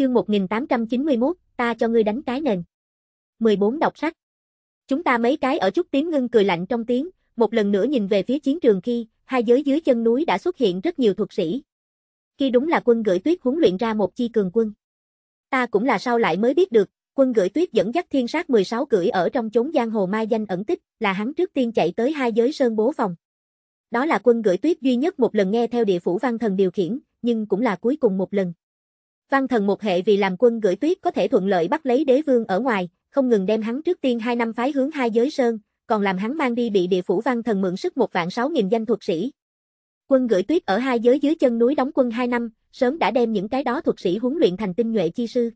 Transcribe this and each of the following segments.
Chương 1891, ta cho ngươi đánh cái nền. 14 đọc sách. Chúng ta mấy cái ở chút tiếng ngưng cười lạnh trong tiếng, một lần nữa nhìn về phía chiến trường khi, hai giới dưới chân núi đã xuất hiện rất nhiều thuật sĩ. Khi đúng là quân gửi tuyết huấn luyện ra một chi cường quân. Ta cũng là sau lại mới biết được, quân gửi tuyết dẫn dắt thiên sát 16 cưỡi ở trong chốn giang hồ mai danh ẩn tích, là hắn trước tiên chạy tới hai giới sơn bố phòng. Đó là quân gửi tuyết duy nhất một lần nghe theo địa phủ văn thần điều khiển, nhưng cũng là cuối cùng một lần. Văn thần một hệ vì làm quân gửi tuyết có thể thuận lợi bắt lấy đế vương ở ngoài, không ngừng đem hắn trước tiên hai năm phái hướng hai giới sơn, còn làm hắn mang đi bị địa phủ văn thần mượn sức một vạn sáu nghìn danh thuật sĩ. Quân gửi tuyết ở hai giới dưới chân núi đóng quân hai năm, sớm đã đem những cái đó thuật sĩ huấn luyện thành tinh nhuệ chi sư.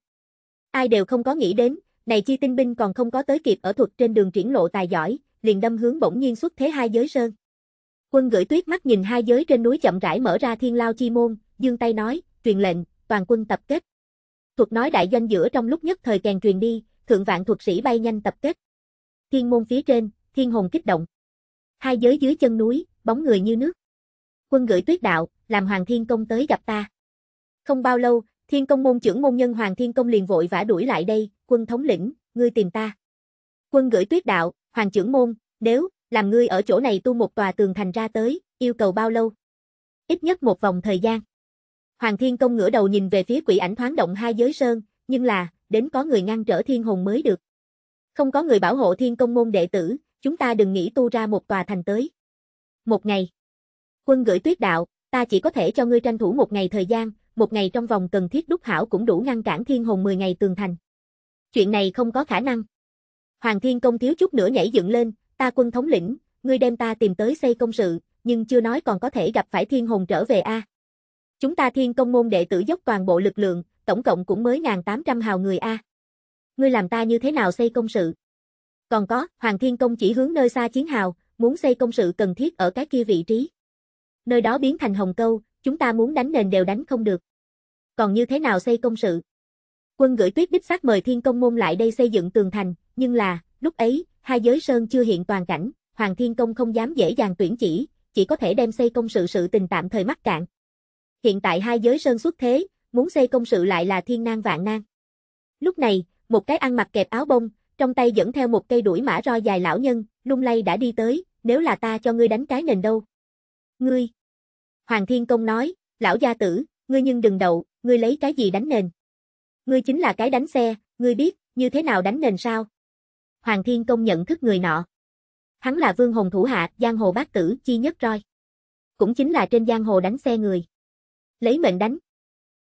Ai đều không có nghĩ đến, này chi tinh binh còn không có tới kịp ở thuật trên đường triển lộ tài giỏi, liền đâm hướng bỗng nhiên xuất thế hai giới sơn. Quân gửi tuyết mắt nhìn hai giới trên núi chậm rãi mở ra thiên lao chi môn, dương tay nói, truyền lệnh, toàn quân tập kết. Thuật nói đại doanh giữa trong lúc nhất thời càng truyền đi, thượng vạn thuật sĩ bay nhanh tập kết. Thiên môn phía trên, thiên hồn kích động. Hai giới dưới chân núi, bóng người như nước. Quân gửi tuyết đạo, làm Hoàng Thiên Công tới gặp ta. Không bao lâu, Thiên Công môn trưởng môn nhân Hoàng Thiên Công liền vội vã đuổi lại đây, quân thống lĩnh, ngươi tìm ta. Quân gửi tuyết đạo, Hoàng trưởng môn, nếu, làm ngươi ở chỗ này tu một tòa tường thành ra tới, yêu cầu bao lâu? Ít nhất một vòng thời gian. Hoàng Thiên Công ngửa đầu nhìn về phía quỷ ảnh thoáng động hai giới sơn, nhưng là, đến có người ngăn trở thiên hồn mới được. Không có người bảo hộ thiên công môn đệ tử, chúng ta đừng nghĩ tu ra một tòa thành tới. Một ngày. Quân gửi tuyết đạo, ta chỉ có thể cho ngươi tranh thủ một ngày thời gian, một ngày trong vòng cần thiết đúc hảo cũng đủ ngăn cản thiên hồn 10 ngày tường thành. Chuyện này không có khả năng. Hoàng Thiên Công thiếu chút nữa nhảy dựng lên, ta quân thống lĩnh, ngươi đem ta tìm tới xây công sự, nhưng chưa nói còn có thể gặp phải thiên hồn trở về a. À. Chúng ta thiên công môn đệ tử dốc toàn bộ lực lượng, tổng cộng cũng mới ngàn tám trăm hào người A. Ngươi làm ta như thế nào xây công sự? Còn có, Hoàng Thiên Công chỉ hướng nơi xa chiến hào, muốn xây công sự cần thiết ở cái kia vị trí. Nơi đó biến thành hồng câu, chúng ta muốn đánh nền đều đánh không được. Còn như thế nào xây công sự? Quân gửi tuyết đích xác mời Thiên Công môn lại đây xây dựng tường thành, nhưng là, lúc ấy, hai giới sơn chưa hiện toàn cảnh, Hoàng Thiên Công không dám dễ dàng tuyển chỉ, chỉ có thể đem xây công sự sự tình tạm thời mắc cạn hiện tại hai giới sơn xuất thế, muốn xây công sự lại là thiên nan vạn nan. Lúc này, một cái ăn mặc kẹp áo bông, trong tay dẫn theo một cây đuổi mã roi dài lão nhân, lung lay đã đi tới, nếu là ta cho ngươi đánh cái nền đâu. Ngươi! Hoàng Thiên Công nói, lão gia tử, ngươi nhưng đừng đậu, ngươi lấy cái gì đánh nền. Ngươi chính là cái đánh xe, ngươi biết, như thế nào đánh nền sao? Hoàng Thiên Công nhận thức người nọ. Hắn là vương hồn thủ hạ, giang hồ bác tử, chi nhất roi. Cũng chính là trên giang hồ đánh xe người lấy mệnh đánh.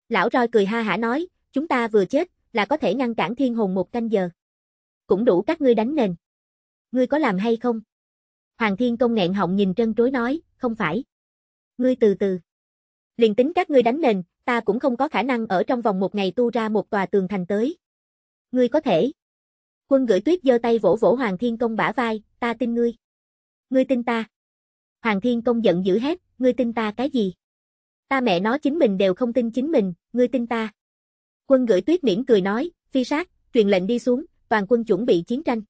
Lão roi cười ha hả nói, chúng ta vừa chết, là có thể ngăn cản thiên hồn một canh giờ. Cũng đủ các ngươi đánh nền. Ngươi có làm hay không? Hoàng thiên công nghẹn họng nhìn trân trối nói, không phải. Ngươi từ từ. Liền tính các ngươi đánh nền, ta cũng không có khả năng ở trong vòng một ngày tu ra một tòa tường thành tới. Ngươi có thể. Quân gửi tuyết giơ tay vỗ vỗ Hoàng Thiên Công bả vai, ta tin ngươi. Ngươi tin ta. Hoàng Thiên Công giận dữ hét, ngươi tin ta cái gì? Ta mẹ nó chính mình đều không tin chính mình, ngươi tin ta. Quân gửi tuyết miễn cười nói, phi sát, truyền lệnh đi xuống, toàn quân chuẩn bị chiến tranh.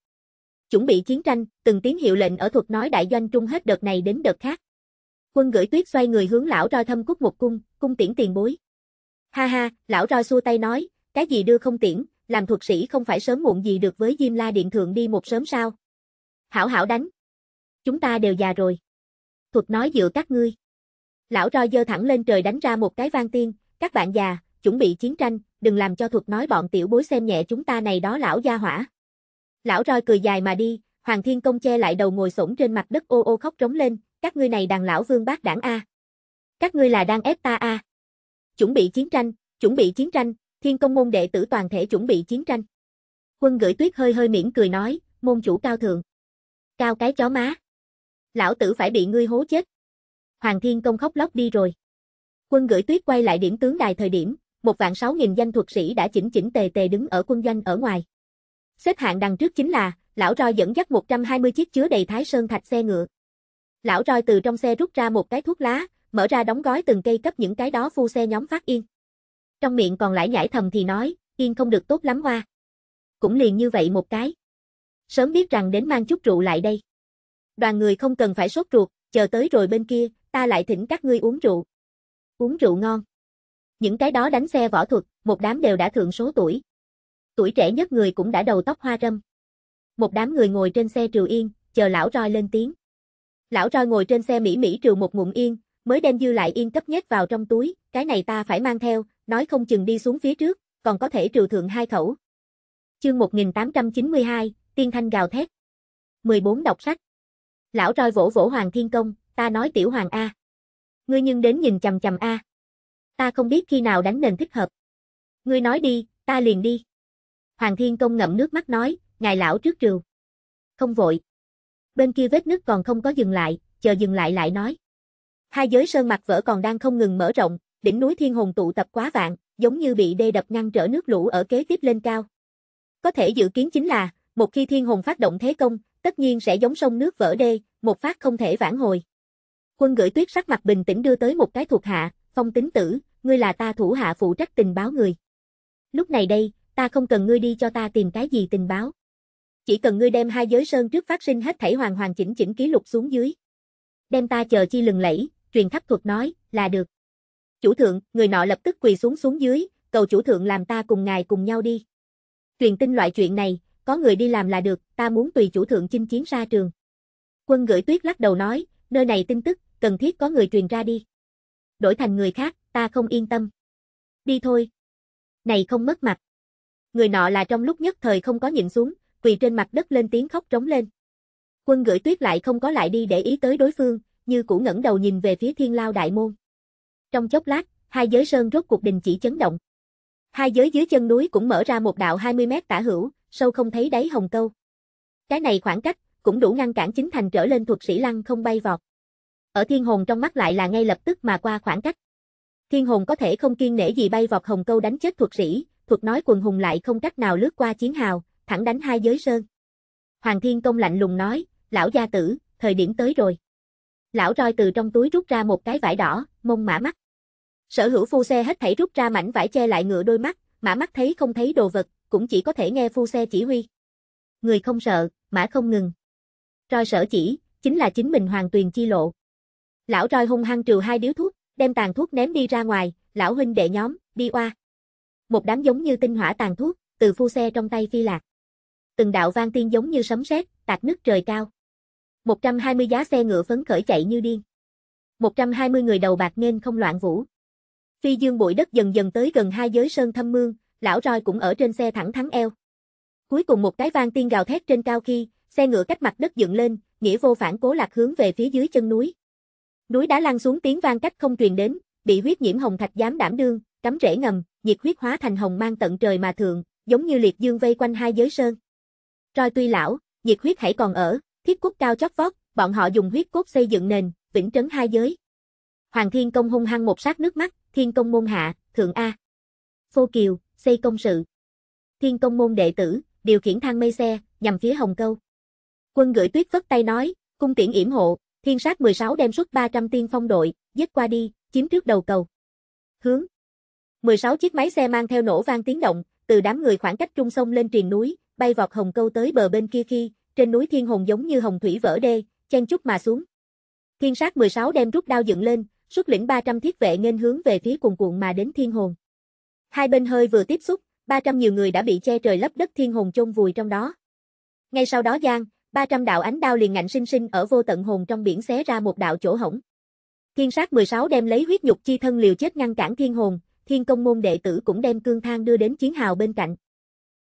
Chuẩn bị chiến tranh, từng tiếng hiệu lệnh ở thuật nói đại doanh trung hết đợt này đến đợt khác. Quân gửi tuyết xoay người hướng lão roi thâm cúc một cung, cung tiễn tiền bối. Ha ha, lão roi xua tay nói, cái gì đưa không tiễn, làm thuật sĩ không phải sớm muộn gì được với Diêm La Điện Thượng đi một sớm sao. Hảo hảo đánh. Chúng ta đều già rồi. Thuật nói dựa các ngươi. Lão Ro dơ thẳng lên trời đánh ra một cái vang tiên, các bạn già, chuẩn bị chiến tranh, đừng làm cho thuật nói bọn tiểu bối xem nhẹ chúng ta này đó lão gia hỏa. Lão Roi cười dài mà đi, Hoàng Thiên Công che lại đầu ngồi xổm trên mặt đất ô ô khóc trống lên, các ngươi này đàn lão vương bác đảng A. Các ngươi là đang ép ta A. Chuẩn bị chiến tranh, chuẩn bị chiến tranh, Thiên Công môn đệ tử toàn thể chuẩn bị chiến tranh. Quân gửi tuyết hơi hơi miễn cười nói, môn chủ cao thượng. Cao cái chó má. Lão tử phải bị ngươi hố chết. Hoàng Thiên Công khóc lóc đi rồi. Quân gửi tuyết quay lại điểm tướng đài thời điểm, một vạn sáu nghìn danh thuật sĩ đã chỉnh chỉnh tề tề đứng ở quân doanh ở ngoài. Xếp hạng đằng trước chính là, lão roi dẫn dắt 120 chiếc chứa đầy thái sơn thạch xe ngựa. Lão roi từ trong xe rút ra một cái thuốc lá, mở ra đóng gói từng cây cấp những cái đó phu xe nhóm phát yên. Trong miệng còn lại nhảy thầm thì nói, yên không được tốt lắm hoa. Cũng liền như vậy một cái. Sớm biết rằng đến mang chút rượu lại đây. Đoàn người không cần phải sốt ruột, chờ tới rồi bên kia, ta lại thỉnh các ngươi uống rượu. Uống rượu ngon. Những cái đó đánh xe võ thuật, một đám đều đã thượng số tuổi. Tuổi trẻ nhất người cũng đã đầu tóc hoa râm. Một đám người ngồi trên xe Triều Yên, chờ lão roi lên tiếng. Lão roi ngồi trên xe Mỹ Mỹ trừ một ngụm yên, mới đem dư lại yên cấp nhất vào trong túi, cái này ta phải mang theo, nói không chừng đi xuống phía trước, còn có thể trừ thượng hai khẩu. Chương 1892, Tiên Thanh gào thét. 14 đọc sách. Lão roi vỗ vỗ Hoàng Thiên Công, ta nói tiểu hoàng A. Ngươi nhưng đến nhìn chầm chầm A. Ta không biết khi nào đánh nền thích hợp. Ngươi nói đi, ta liền đi. Hoàng Thiên Công ngậm nước mắt nói, ngài lão trước rượu. Không vội. Bên kia vết nứt còn không có dừng lại, chờ dừng lại lại nói. Hai giới sơn mặt vỡ còn đang không ngừng mở rộng, đỉnh núi thiên hồn tụ tập quá vạn, giống như bị đê đập ngăn trở nước lũ ở kế tiếp lên cao. Có thể dự kiến chính là, một khi thiên hồn phát động thế công, tất nhiên sẽ giống sông nước vỡ đê, một phát không thể vãn hồi. Quân gửi tuyết sắc mặt bình tĩnh đưa tới một cái thuộc hạ, phong tính tử, ngươi là ta thủ hạ phụ trách tình báo người. Lúc này đây, ta không cần ngươi đi cho ta tìm cái gì tình báo. Chỉ cần ngươi đem hai giới sơn trước phát sinh hết thảy hoàn hoàn chỉnh chỉnh ký lục xuống dưới. Đem ta chờ chi lừng lẫy, truyền thấp thuật nói, là được. Chủ thượng, người nọ lập tức quỳ xuống xuống dưới, cầu chủ thượng làm ta cùng ngài cùng nhau đi. Truyền tin loại chuyện này, có người đi làm là được, ta muốn tùy chủ thượng chinh chiến ra trường. Quân gửi tuyết lắc đầu nói, nơi này tin tức, cần thiết có người truyền ra đi. Đổi thành người khác, ta không yên tâm. Đi thôi. Này không mất mặt. Người nọ là trong lúc nhất thời không có nhịn xuống, quỳ trên mặt đất lên tiếng khóc trống lên. Quân gửi tuyết lại không có lại đi để ý tới đối phương, như cũ ngẩng đầu nhìn về phía thiên lao đại môn. Trong chốc lát, hai giới sơn rốt cuộc đình chỉ chấn động. Hai giới dưới chân núi cũng mở ra một đạo 20 mét tả hữu, sâu không thấy đáy hồng câu. Cái này khoảng cách, cũng đủ ngăn cản chính thành trở lên thuật sĩ lăng không bay vọt ở thiên hồn trong mắt lại là ngay lập tức mà qua khoảng cách. Thiên hồn có thể không kiên nể gì bay vọt hồng câu đánh chết thuật sĩ, thuật nói quần hùng lại không cách nào lướt qua chiến hào, thẳng đánh hai giới sơn. Hoàng Thiên Công lạnh lùng nói, lão gia tử, thời điểm tới rồi. Lão roi từ trong túi rút ra một cái vải đỏ, mông mã mắt. Sở hữu phu xe hết thảy rút ra mảnh vải che lại ngựa đôi mắt, mã mắt thấy không thấy đồ vật, cũng chỉ có thể nghe phu xe chỉ huy. Người không sợ, mã không ngừng. Roi sở chỉ, chính là chính mình hoàng tuyền chi lộ. Lão roi hung hăng trừ hai điếu thuốc, đem tàn thuốc ném đi ra ngoài, lão huynh đệ nhóm, đi qua. Một đám giống như tinh hỏa tàn thuốc, từ phu xe trong tay phi lạc. Từng đạo vang tiên giống như sấm sét, tạt nứt trời cao. 120 giá xe ngựa phấn khởi chạy như điên. 120 người đầu bạc nên không loạn vũ. Phi dương bụi đất dần dần tới gần hai giới sơn thâm mương, lão roi cũng ở trên xe thẳng thắng eo. Cuối cùng một cái vang tiên gào thét trên cao khi, xe ngựa cách mặt đất dựng lên, nghĩa vô phản cố lạc hướng về phía dưới chân núi, Núi đá lăn xuống tiếng vang cách không truyền đến, bị huyết nhiễm hồng thạch dám đảm đương, cắm rễ ngầm, nhiệt huyết hóa thành hồng mang tận trời mà thượng, giống như liệt dương vây quanh hai giới sơn. Rồi tuy lão, nhiệt huyết hãy còn ở, thiết cốt cao chót vót, bọn họ dùng huyết cốt xây dựng nền, vĩnh trấn hai giới. Hoàng Thiên Công hung hăng một sát nước mắt, Thiên Công môn hạ, thượng A. Phô Kiều, xây công sự. Thiên Công môn đệ tử, điều khiển thang mây xe, nhằm phía Hồng Câu. Quân gửi tuyết vất tay nói, cung tiễn yểm hộ, Thiên sát 16 đem xuất 300 tiên phong đội, dứt qua đi, chiếm trước đầu cầu. Hướng 16 chiếc máy xe mang theo nổ vang tiếng động, từ đám người khoảng cách trung sông lên triền núi, bay vọt hồng câu tới bờ bên kia khi, trên núi thiên hồn giống như hồng thủy vỡ đê, chen chút mà xuống. Thiên sát 16 đem rút đao dựng lên, xuất lĩnh 300 thiết vệ nên hướng về phía cuồn cuộn mà đến thiên hồn. Hai bên hơi vừa tiếp xúc, 300 nhiều người đã bị che trời lấp đất thiên hồn chôn vùi trong đó. Ngay sau đó Giang, 300 đạo ánh đao liền ngạnh sinh sinh ở vô tận hồn trong biển xé ra một đạo chỗ hổng. Thiên sát 16 đem lấy huyết nhục chi thân liều chết ngăn cản thiên hồn, thiên công môn đệ tử cũng đem cương thang đưa đến chiến hào bên cạnh.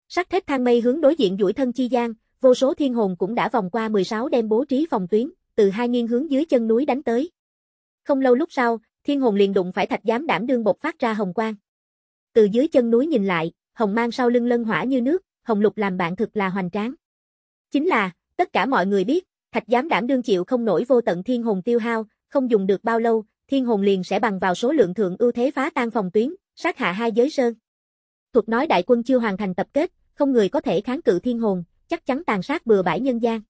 Sắc thép thang mây hướng đối diện duỗi thân chi gian, vô số thiên hồn cũng đã vòng qua 16 đem bố trí phòng tuyến, từ hai nghiêng hướng dưới chân núi đánh tới. Không lâu lúc sau, thiên hồn liền đụng phải thạch giám đảm đương bộc phát ra hồng quang. Từ dưới chân núi nhìn lại, hồng mang sau lưng lân hỏa như nước, hồng lục làm bạn thực là hoành tráng. Chính là, Tất cả mọi người biết, thạch giám đảm đương chịu không nổi vô tận thiên hồn tiêu hao, không dùng được bao lâu, thiên hồn liền sẽ bằng vào số lượng thượng ưu thế phá tan phòng tuyến, sát hạ hai giới sơn. Thuật nói đại quân chưa hoàn thành tập kết, không người có thể kháng cự thiên hồn, chắc chắn tàn sát bừa bãi nhân gian.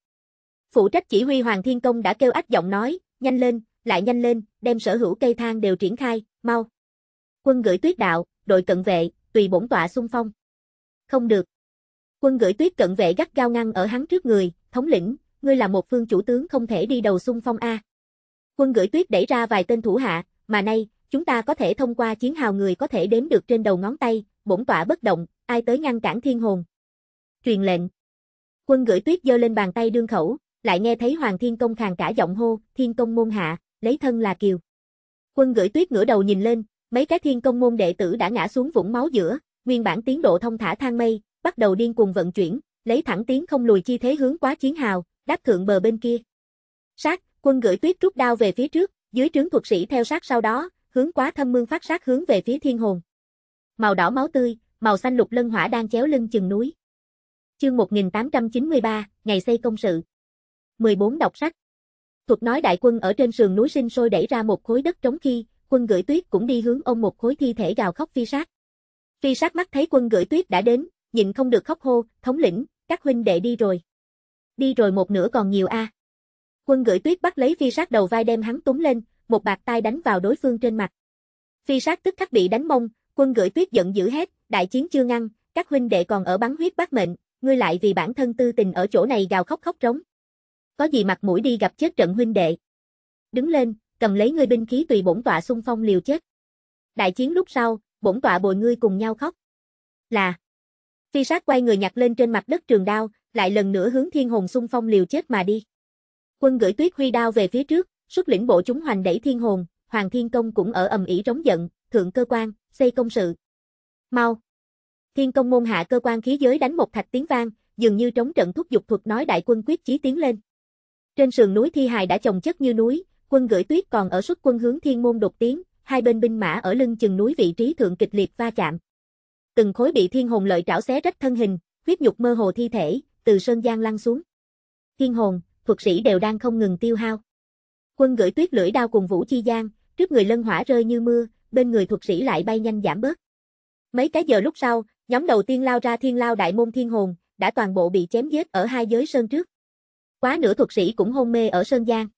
Phụ trách chỉ huy Hoàng Thiên Công đã kêu ách giọng nói, nhanh lên, lại nhanh lên, đem sở hữu cây thang đều triển khai, mau. Quân gửi tuyết đạo, đội cận vệ, tùy bổn tọa xung phong. Không được. Quân gửi tuyết cận vệ gắt gao ngăn ở hắn trước người, thống lĩnh, ngươi là một phương chủ tướng không thể đi đầu xung phong A. Quân gửi tuyết đẩy ra vài tên thủ hạ, mà nay, chúng ta có thể thông qua chiến hào người có thể đếm được trên đầu ngón tay, bổn tọa bất động, ai tới ngăn cản thiên hồn. Truyền lệnh. Quân gửi tuyết giơ lên bàn tay đương khẩu, lại nghe thấy Hoàng Thiên Công khàn cả giọng hô, Thiên Công môn hạ, lấy thân là kiều. Quân gửi tuyết ngửa đầu nhìn lên, mấy cái Thiên Công môn đệ tử đã ngã xuống vũng máu giữa, nguyên bản tiến độ thông thả thang mây, bắt đầu điên cuồng vận chuyển, lấy thẳng tiến không lùi chi thế hướng quá chiến hào, đáp thượng bờ bên kia. Sát, quân gửi tuyết rút đao về phía trước, dưới trướng thuật sĩ theo sát sau đó, hướng quá thâm mương phát sát hướng về phía thiên hồn. Màu đỏ máu tươi, màu xanh lục lân hỏa đang chéo lưng chừng núi. Chương 1893, ngày xây công sự. 14 đọc sách. Thuật nói đại quân ở trên sườn núi sinh sôi đẩy ra một khối đất trống khi, quân gửi tuyết cũng đi hướng ôm một khối thi thể gào khóc phi sát. Phi sát mắt thấy quân gửi tuyết đã đến, nhịn không được khóc hô, thống lĩnh, các huynh đệ đi rồi. Đi rồi một nửa còn nhiều a. À. Quân gửi tuyết bắt lấy phi sát đầu vai đem hắn túm lên, một bạc tay đánh vào đối phương trên mặt. Phi sát tức khắc bị đánh mông, quân gửi tuyết giận dữ hết, đại chiến chưa ngăn, các huynh đệ còn ở bắn huyết bát mệnh, ngươi lại vì bản thân tư tình ở chỗ này gào khóc khóc rống. Có gì mặt mũi đi gặp chết trận huynh đệ. Đứng lên, cầm lấy ngươi binh khí tùy bổn tọa xung phong liều chết. Đại chiến lúc sau, bổn tọa bồi ngươi cùng nhau khóc. Là Tri sát quay người nhặt lên trên mặt đất trường đao, lại lần nữa hướng thiên hồn xung phong liều chết mà đi. Quân gửi tuyết huy đao về phía trước, xuất lĩnh bộ chúng hoành đẩy thiên hồn, hoàng thiên công cũng ở ầm ĩ trống giận, thượng cơ quan, xây công sự. Mau! Thiên công môn hạ cơ quan khí giới đánh một thạch tiếng vang, dường như trống trận thúc dục thuật nói đại quân quyết chí tiến lên. Trên sườn núi thi hài đã chồng chất như núi, quân gửi tuyết còn ở xuất quân hướng thiên môn đột tiến, hai bên binh mã ở lưng chừng núi vị trí thượng kịch liệt va chạm từng khối bị thiên hồn lợi trảo xé rách thân hình, huyết nhục mơ hồ thi thể, từ sơn giang lăn xuống. Thiên hồn, thuật sĩ đều đang không ngừng tiêu hao. Quân gửi tuyết lưỡi đao cùng Vũ Chi Giang, trước người lân hỏa rơi như mưa, bên người thuật sĩ lại bay nhanh giảm bớt. Mấy cái giờ lúc sau, nhóm đầu tiên lao ra thiên lao đại môn thiên hồn, đã toàn bộ bị chém giết ở hai giới sơn trước. Quá nửa thuật sĩ cũng hôn mê ở sơn giang.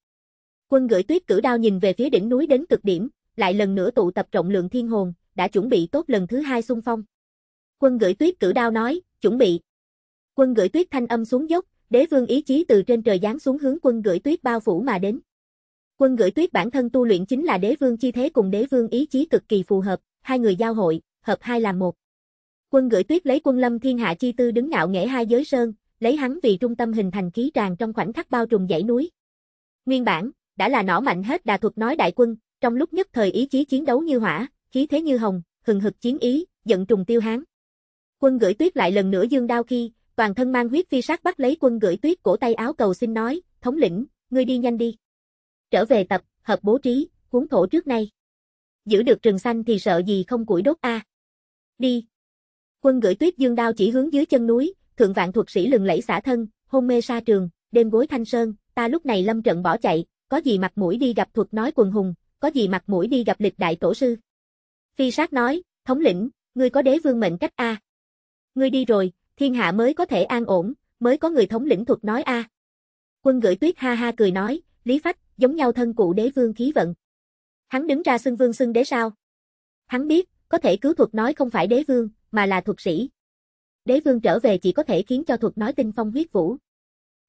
Quân gửi tuyết cử đao nhìn về phía đỉnh núi đến cực điểm, lại lần nữa tụ tập trọng lượng thiên hồn, đã chuẩn bị tốt lần thứ hai xung phong. Quân gửi tuyết cử đao nói, chuẩn bị. Quân gửi tuyết thanh âm xuống dốc, đế vương ý chí từ trên trời giáng xuống hướng quân gửi tuyết bao phủ mà đến. Quân gửi tuyết bản thân tu luyện chính là đế vương chi thế cùng đế vương ý chí cực kỳ phù hợp, hai người giao hội, hợp hai làm một. Quân gửi tuyết lấy quân lâm thiên hạ chi tư đứng ngạo nghễ hai giới sơn, lấy hắn vì trung tâm hình thành khí tràng trong khoảnh khắc bao trùm dãy núi. Nguyên bản, đã là nỏ mạnh hết đà thuật nói đại quân, trong lúc nhất thời ý chí chiến đấu như hỏa, khí thế như hồng, hừng hực chiến ý, giận trùng tiêu hán. Quân gửi tuyết lại lần nữa dương đao khi, toàn thân mang huyết phi sát bắt lấy quân gửi tuyết cổ tay áo cầu xin nói, thống lĩnh, ngươi đi nhanh đi. Trở về tập, hợp bố trí, huấn thổ trước nay. Giữ được rừng xanh thì sợ gì không củi đốt a. À. Đi. Quân gửi tuyết dương đao chỉ hướng dưới chân núi, thượng vạn thuật sĩ lừng lẫy xả thân, hôn mê sa trường, đêm gối thanh sơn, ta lúc này lâm trận bỏ chạy, có gì mặt mũi đi gặp thuật nói quần hùng, có gì mặt mũi đi gặp lịch đại tổ sư. Phi sát nói, thống lĩnh, ngươi có đế vương mệnh cách a. À ngươi đi rồi, thiên hạ mới có thể an ổn, mới có người thống lĩnh thuật nói a. À. Quân gửi tuyết ha ha cười nói, Lý Phách, giống nhau thân cụ đế vương khí vận. Hắn đứng ra xưng vương xưng đế sao? Hắn biết, có thể cứu thuật nói không phải đế vương, mà là thuật sĩ. Đế vương trở về chỉ có thể khiến cho thuật nói tinh phong huyết vũ.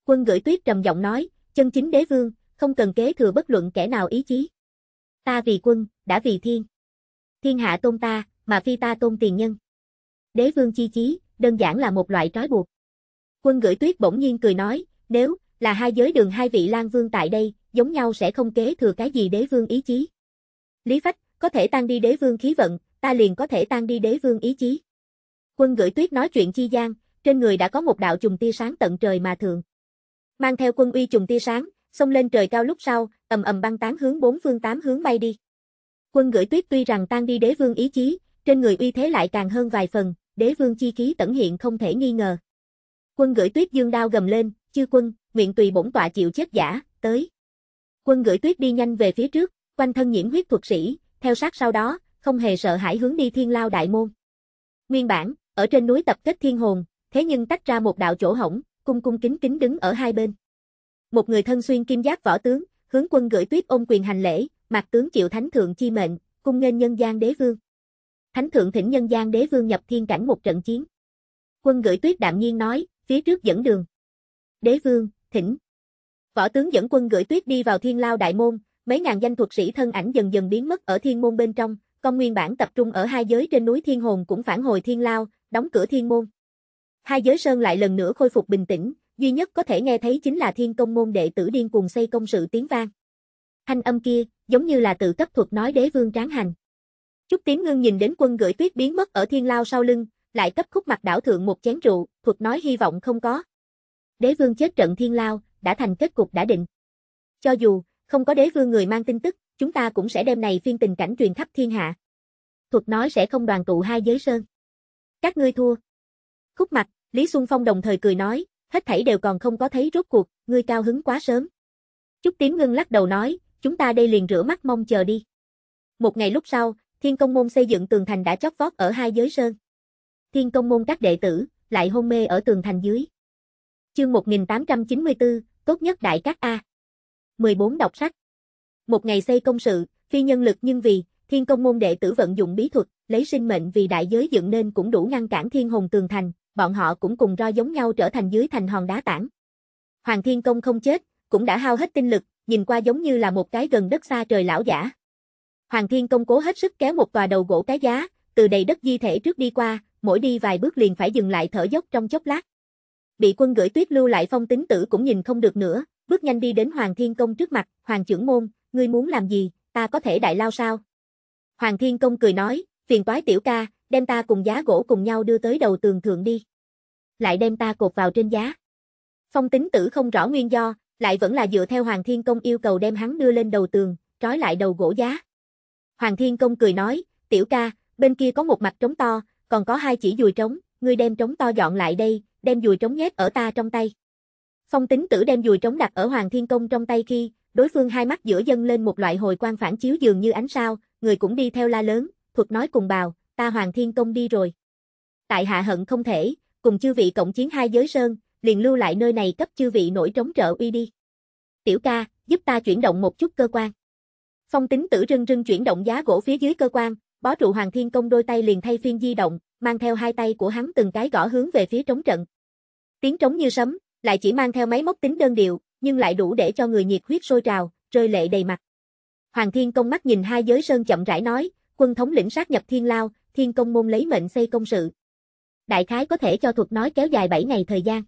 Quân gửi tuyết trầm giọng nói, chân chính đế vương, không cần kế thừa bất luận kẻ nào ý chí. Ta vì quân, đã vì thiên. Thiên hạ tôn ta, mà phi ta tôn tiền nhân đế vương chi chí, đơn giản là một loại trói buộc. Quân gửi tuyết bỗng nhiên cười nói, nếu là hai giới đường hai vị lang vương tại đây, giống nhau sẽ không kế thừa cái gì đế vương ý chí. Lý Phách, có thể tan đi đế vương khí vận, ta liền có thể tan đi đế vương ý chí. Quân gửi tuyết nói chuyện chi gian, trên người đã có một đạo trùng tia sáng tận trời mà thường Mang theo quân uy trùng tia sáng, xông lên trời cao lúc sau, ầm ầm băng tán hướng bốn phương tám hướng bay đi. Quân gửi tuyết tuy rằng tan đi đế vương ý chí, trên người uy thế lại càng hơn vài phần, đế vương chi khí tẩn hiện không thể nghi ngờ. Quân gửi tuyết dương đao gầm lên, chư quân, nguyện tùy bổn tọa chịu chết giả, tới. Quân gửi tuyết đi nhanh về phía trước, quanh thân nhiễm huyết thuật sĩ, theo sát sau đó, không hề sợ hãi hướng đi thiên lao đại môn. Nguyên bản, ở trên núi tập kết thiên hồn, thế nhưng tách ra một đạo chỗ hổng, cung cung kính kính đứng ở hai bên. Một người thân xuyên kim giác võ tướng, hướng quân gửi tuyết ôm quyền hành lễ, mặt tướng chịu thánh thượng chi mệnh, cung nghênh nhân gian đế vương. Thánh thượng thỉnh nhân gian đế vương nhập thiên cảnh một trận chiến. Quân gửi tuyết đạm nhiên nói, phía trước dẫn đường. Đế vương, thỉnh. Võ tướng dẫn quân gửi tuyết đi vào thiên lao đại môn, mấy ngàn danh thuật sĩ thân ảnh dần dần biến mất ở thiên môn bên trong, công nguyên bản tập trung ở hai giới trên núi thiên hồn cũng phản hồi thiên lao, đóng cửa thiên môn. Hai giới sơn lại lần nữa khôi phục bình tĩnh, duy nhất có thể nghe thấy chính là thiên công môn đệ tử điên cuồng xây công sự tiếng vang. Thanh âm kia, giống như là tự cấp thuật nói đế vương tráng hành. Chúc Tím Ngưng nhìn đến quân gửi tuyết biến mất ở thiên lao sau lưng, lại cấp khúc mặt đảo thượng một chén rượu, thuật nói hy vọng không có. Đế vương chết trận thiên lao, đã thành kết cục đã định. Cho dù, không có đế vương người mang tin tức, chúng ta cũng sẽ đem này phiên tình cảnh truyền khắp thiên hạ. Thuật nói sẽ không đoàn tụ hai giới sơn. Các ngươi thua. Khúc mặt, Lý Xuân Phong đồng thời cười nói, hết thảy đều còn không có thấy rốt cuộc, ngươi cao hứng quá sớm. Chúc Tím Ngưng lắc đầu nói, chúng ta đây liền rửa mắt mong chờ đi. Một ngày lúc sau, Thiên Công Môn xây dựng tường thành đã chót vót ở hai giới sơn. Thiên Công Môn các đệ tử, lại hôn mê ở tường thành dưới. Chương 1894, tốt nhất đại các A. 14 đọc sách. Một ngày xây công sự, phi nhân lực nhưng vì, Thiên Công Môn đệ tử vận dụng bí thuật, lấy sinh mệnh vì đại giới dựng nên cũng đủ ngăn cản thiên hồn tường thành, bọn họ cũng cùng ro giống nhau trở thành dưới thành hòn đá tảng. Hoàng Thiên Công không chết, cũng đã hao hết tinh lực, nhìn qua giống như là một cái gần đất xa trời lão giả. Hoàng Thiên Công cố hết sức kéo một tòa đầu gỗ cái giá, từ đầy đất di thể trước đi qua, mỗi đi vài bước liền phải dừng lại thở dốc trong chốc lát. Bị quân gửi tuyết lưu lại phong tính tử cũng nhìn không được nữa, bước nhanh đi đến Hoàng Thiên Công trước mặt, Hoàng trưởng môn, ngươi muốn làm gì, ta có thể đại lao sao? Hoàng Thiên Công cười nói, phiền toái tiểu ca, đem ta cùng giá gỗ cùng nhau đưa tới đầu tường thượng đi. Lại đem ta cột vào trên giá. Phong tính tử không rõ nguyên do, lại vẫn là dựa theo Hoàng Thiên Công yêu cầu đem hắn đưa lên đầu tường, trói lại đầu gỗ giá. Hoàng Thiên Công cười nói, tiểu ca, bên kia có một mặt trống to, còn có hai chỉ dùi trống, ngươi đem trống to dọn lại đây, đem dùi trống nhét ở ta trong tay. Phong tính tử đem dùi trống đặt ở Hoàng Thiên Công trong tay khi, đối phương hai mắt giữa dâng lên một loại hồi quang phản chiếu dường như ánh sao, người cũng đi theo la lớn, thuật nói cùng bào, ta Hoàng Thiên Công đi rồi. Tại hạ hận không thể, cùng chư vị cộng chiến hai giới sơn, liền lưu lại nơi này cấp chư vị nổi trống trợ uy đi. Tiểu ca, giúp ta chuyển động một chút cơ quan. Phong tính tử rưng rưng chuyển động giá gỗ phía dưới cơ quan, bó trụ Hoàng Thiên Công đôi tay liền thay phiên di động, mang theo hai tay của hắn từng cái gõ hướng về phía trống trận. Tiếng trống như sấm, lại chỉ mang theo máy móc tính đơn điệu, nhưng lại đủ để cho người nhiệt huyết sôi trào, rơi lệ đầy mặt. Hoàng Thiên Công mắt nhìn hai giới sơn chậm rãi nói, quân thống lĩnh sát nhập Thiên Lao, Thiên Công môn lấy mệnh xây công sự. Đại khái có thể cho thuật nói kéo dài 7 ngày thời gian.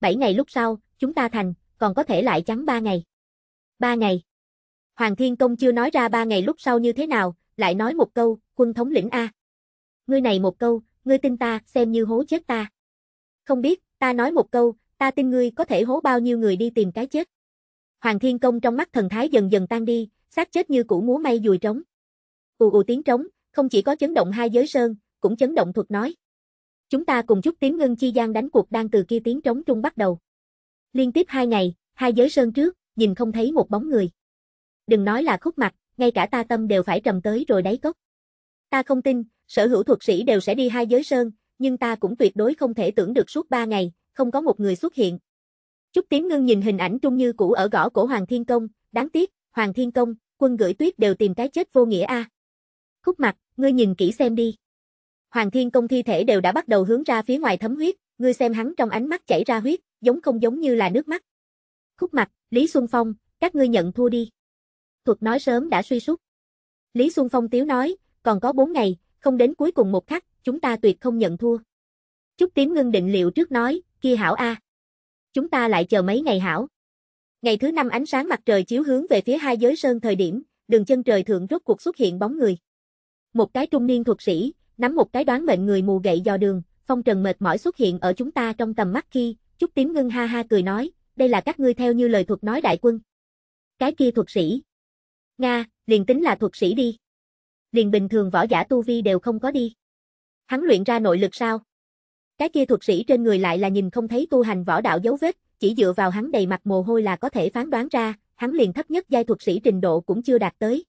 7 ngày lúc sau, chúng ta thành, còn có thể lại trắng 3 ngày. 3 ngày. Hoàng Thiên Công chưa nói ra ba ngày lúc sau như thế nào, lại nói một câu, quân thống lĩnh A. Ngươi này một câu, ngươi tin ta, xem như hố chết ta. Không biết, ta nói một câu, ta tin ngươi có thể hố bao nhiêu người đi tìm cái chết. Hoàng Thiên Công trong mắt thần thái dần dần tan đi, xác chết như củ múa may dùi trống. Ù ù tiếng trống, không chỉ có chấn động hai giới sơn, cũng chấn động thuật nói. Chúng ta cùng chút tím ngưng chi gian đánh cuộc đang từ kia tiếng trống trung bắt đầu. Liên tiếp hai ngày, hai giới sơn trước, nhìn không thấy một bóng người đừng nói là khúc mặt, ngay cả ta tâm đều phải trầm tới rồi đáy cốc. Ta không tin, sở hữu thuật sĩ đều sẽ đi hai giới sơn, nhưng ta cũng tuyệt đối không thể tưởng được suốt ba ngày, không có một người xuất hiện. Trúc Tím Ngưng nhìn hình ảnh Trung Như cũ ở gõ cổ Hoàng Thiên Công, đáng tiếc, Hoàng Thiên Công, quân gửi tuyết đều tìm cái chết vô nghĩa a. Khúc mặt, ngươi nhìn kỹ xem đi. Hoàng Thiên Công thi thể đều đã bắt đầu hướng ra phía ngoài thấm huyết, ngươi xem hắn trong ánh mắt chảy ra huyết, giống không giống như là nước mắt. Khúc mặt, Lý Xuân Phong, các ngươi nhận thua đi thuật nói sớm đã suy sút. Lý Xuân Phong tiếu nói, còn có bốn ngày, không đến cuối cùng một khắc, chúng ta tuyệt không nhận thua. Trúc Tím ngưng định liệu trước nói, kia hảo a. Chúng ta lại chờ mấy ngày hảo. Ngày thứ năm ánh sáng mặt trời chiếu hướng về phía hai giới sơn thời điểm, đường chân trời thượng rốt cuộc xuất hiện bóng người. Một cái trung niên thuật sĩ, nắm một cái đoán mệnh người mù gậy dò đường, phong trần mệt mỏi xuất hiện ở chúng ta trong tầm mắt khi, Trúc Tím ngưng ha ha cười nói, đây là các ngươi theo như lời thuật nói đại quân. Cái kia thuật sĩ, Nga, liền tính là thuật sĩ đi. Liền bình thường võ giả tu vi đều không có đi. Hắn luyện ra nội lực sao? Cái kia thuật sĩ trên người lại là nhìn không thấy tu hành võ đạo dấu vết, chỉ dựa vào hắn đầy mặt mồ hôi là có thể phán đoán ra, hắn liền thấp nhất giai thuật sĩ trình độ cũng chưa đạt tới.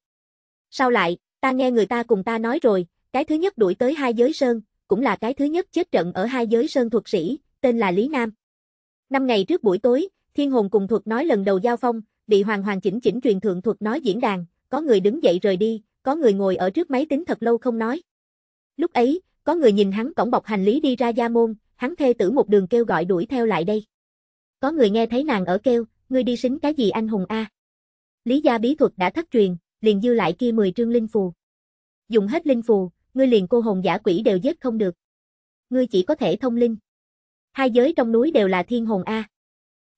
Sau lại, ta nghe người ta cùng ta nói rồi, cái thứ nhất đuổi tới hai giới sơn, cũng là cái thứ nhất chết trận ở hai giới sơn thuật sĩ, tên là Lý Nam. Năm ngày trước buổi tối, Thiên Hồn cùng thuật nói lần đầu giao phong, bị hoàn hoàn chỉnh chỉnh truyền thượng thuật nói diễn đàn, có người đứng dậy rời đi, có người ngồi ở trước máy tính thật lâu không nói. Lúc ấy, có người nhìn hắn cổng bọc hành lý đi ra gia môn, hắn thê tử một đường kêu gọi đuổi theo lại đây. Có người nghe thấy nàng ở kêu, ngươi đi xính cái gì anh hùng a? Lý gia bí thuật đã thất truyền, liền dư lại kia 10 trương linh phù. Dùng hết linh phù, ngươi liền cô hồn giả quỷ đều giết không được. Ngươi chỉ có thể thông linh. Hai giới trong núi đều là thiên hồn a.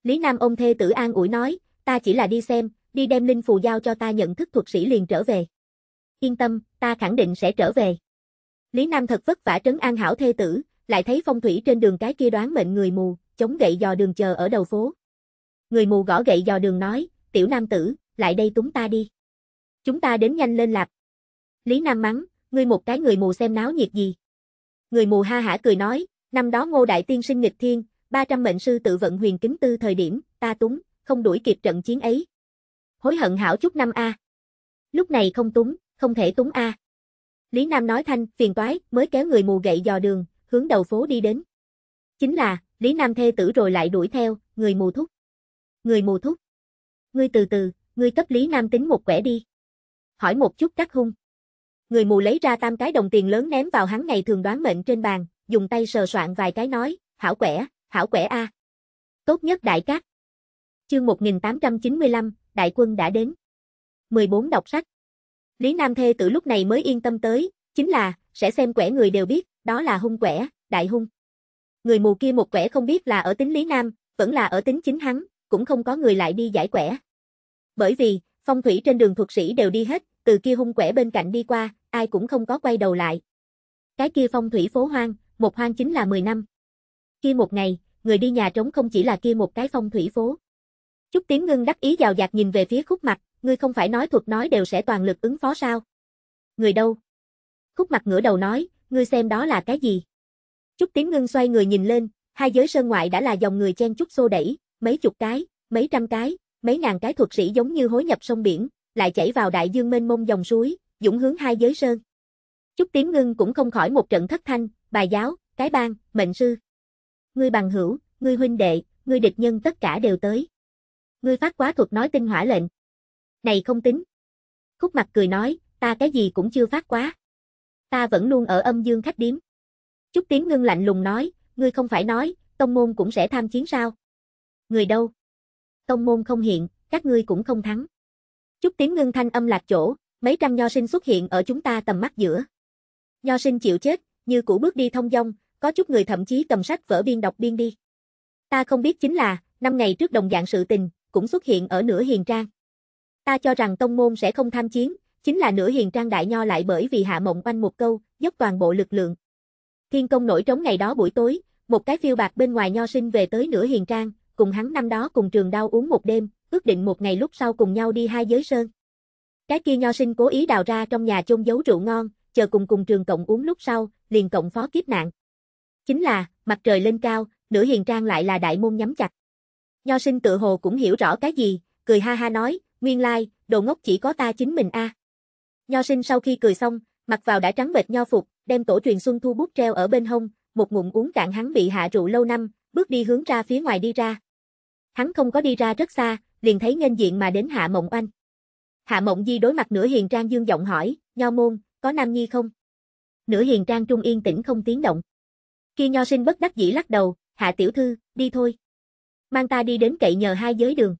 Lý Nam ôm thê tử an ủi nói, ta chỉ là đi xem, đi đem linh phù giao cho ta nhận thức thuật sĩ liền trở về. Yên tâm, ta khẳng định sẽ trở về. Lý Nam thật vất vả trấn an hảo thê tử, lại thấy phong thủy trên đường cái kia đoán mệnh người mù, chống gậy dò đường chờ ở đầu phố. Người mù gõ gậy dò đường nói, tiểu nam tử, lại đây túng ta đi. Chúng ta đến nhanh lên lạp. Lý Nam mắng, ngươi một cái người mù xem náo nhiệt gì. Người mù ha hả cười nói, năm đó ngô đại tiên sinh nghịch thiên, 300 mệnh sư tự vận huyền kính tư thời điểm, ta túng, không đuổi kịp trận chiến ấy. Hối hận hảo chút năm A. Lúc này không túng, không thể túng A. Lý Nam nói thanh, phiền toái, mới kéo người mù gậy dò đường, hướng đầu phố đi đến. Chính là, Lý Nam thê tử rồi lại đuổi theo, người mù thúc. Người mù thúc. Ngươi từ từ, ngươi cấp Lý Nam tính một quẻ đi. Hỏi một chút các hung. Người mù lấy ra tam cái đồng tiền lớn ném vào hắn ngày thường đoán mệnh trên bàn, dùng tay sờ soạn vài cái nói, hảo quẻ, hảo quẻ a. Tốt nhất đại cát. Chương 1895, đại quân đã đến. 14 đọc sách. Lý Nam Thê từ lúc này mới yên tâm tới, chính là, sẽ xem quẻ người đều biết, đó là hung quẻ, đại hung. Người mù kia một quẻ không biết là ở tính Lý Nam, vẫn là ở tính chính hắn, cũng không có người lại đi giải quẻ. Bởi vì, phong thủy trên đường thuật sĩ đều đi hết, từ kia hung quẻ bên cạnh đi qua, ai cũng không có quay đầu lại. Cái kia phong thủy phố hoang, một hoang chính là 10 năm. Kia một ngày, người đi nhà trống không chỉ là kia một cái phong thủy phố. Trúc tiếng Ngưng đắc ý giàu dạt nhìn về phía khúc mặt, ngươi không phải nói thuật nói đều sẽ toàn lực ứng phó sao? Người đâu? Khúc mặt ngửa đầu nói, ngươi xem đó là cái gì? Trúc tiếng Ngưng xoay người nhìn lên, hai giới sơn ngoại đã là dòng người chen chúc xô đẩy, mấy chục cái, mấy trăm cái, mấy ngàn cái thuật sĩ giống như hối nhập sông biển, lại chảy vào đại dương mênh mông dòng suối, dũng hướng hai giới sơn. Trúc tiếng Ngưng cũng không khỏi một trận thất thanh, bài giáo, cái bang, mệnh sư. Ngươi bằng hữu, ngươi huynh đệ, ngươi địch nhân tất cả đều tới. Ngươi phát quá thuật nói tinh hỏa lệnh. Này không tính. Khúc mặt cười nói, ta cái gì cũng chưa phát quá. Ta vẫn luôn ở âm dương khách điếm. Trúc Tiến Ngưng lạnh lùng nói, ngươi không phải nói, tông môn cũng sẽ tham chiến sao? Người đâu? Tông môn không hiện, các ngươi cũng không thắng. Trúc Tiến Ngưng thanh âm lạc chỗ, mấy trăm nho sinh xuất hiện ở chúng ta tầm mắt giữa. Nho sinh chịu chết, như cũ bước đi thông dong, có chút người thậm chí cầm sách vỡ biên đọc biên đi. Ta không biết chính là, năm ngày trước đồng dạng sự tình, cũng xuất hiện ở nửa hiền trang. Ta cho rằng tông môn sẽ không tham chiến, chính là nửa hiền trang đại nho lại bởi vì hạ mộng oanh một câu, dốc toàn bộ lực lượng. Thiên công nổi trống ngày đó buổi tối, một cái phiêu bạc bên ngoài nho sinh về tới nửa hiền trang, cùng hắn năm đó cùng trường đau uống một đêm, ước định một ngày lúc sau cùng nhau đi hai giới sơn. Cái kia nho sinh cố ý đào ra trong nhà chôn giấu rượu ngon, chờ cùng cùng trường cộng uống lúc sau, liền cộng phó kiếp nạn. Chính là, mặt trời lên cao, nửa hiền trang lại là đại môn nhắm chặt. Nho sinh tự hồ cũng hiểu rõ cái gì, cười ha ha nói, nguyên lai, like, đồ ngốc chỉ có ta chính mình a. À. Nho sinh sau khi cười xong, mặc vào đã trắng bệch nho phục, đem tổ truyền xuân thu bút treo ở bên hông, một ngụm uống cạn hắn bị hạ rượu lâu năm, bước đi hướng ra phía ngoài đi ra. Hắn không có đi ra rất xa, liền thấy nghênh diện mà đến Hạ Mộng Oanh. Hạ Mộng Di đối mặt nửa hiền trang dương giọng hỏi, "Nho môn, có nam nhi không?" Nửa hiền trang trung yên tĩnh không tiếng động. Kia nho sinh bất đắc dĩ lắc đầu, "Hạ tiểu thư, đi thôi." mang ta đi đến cậy nhờ hai giới đường.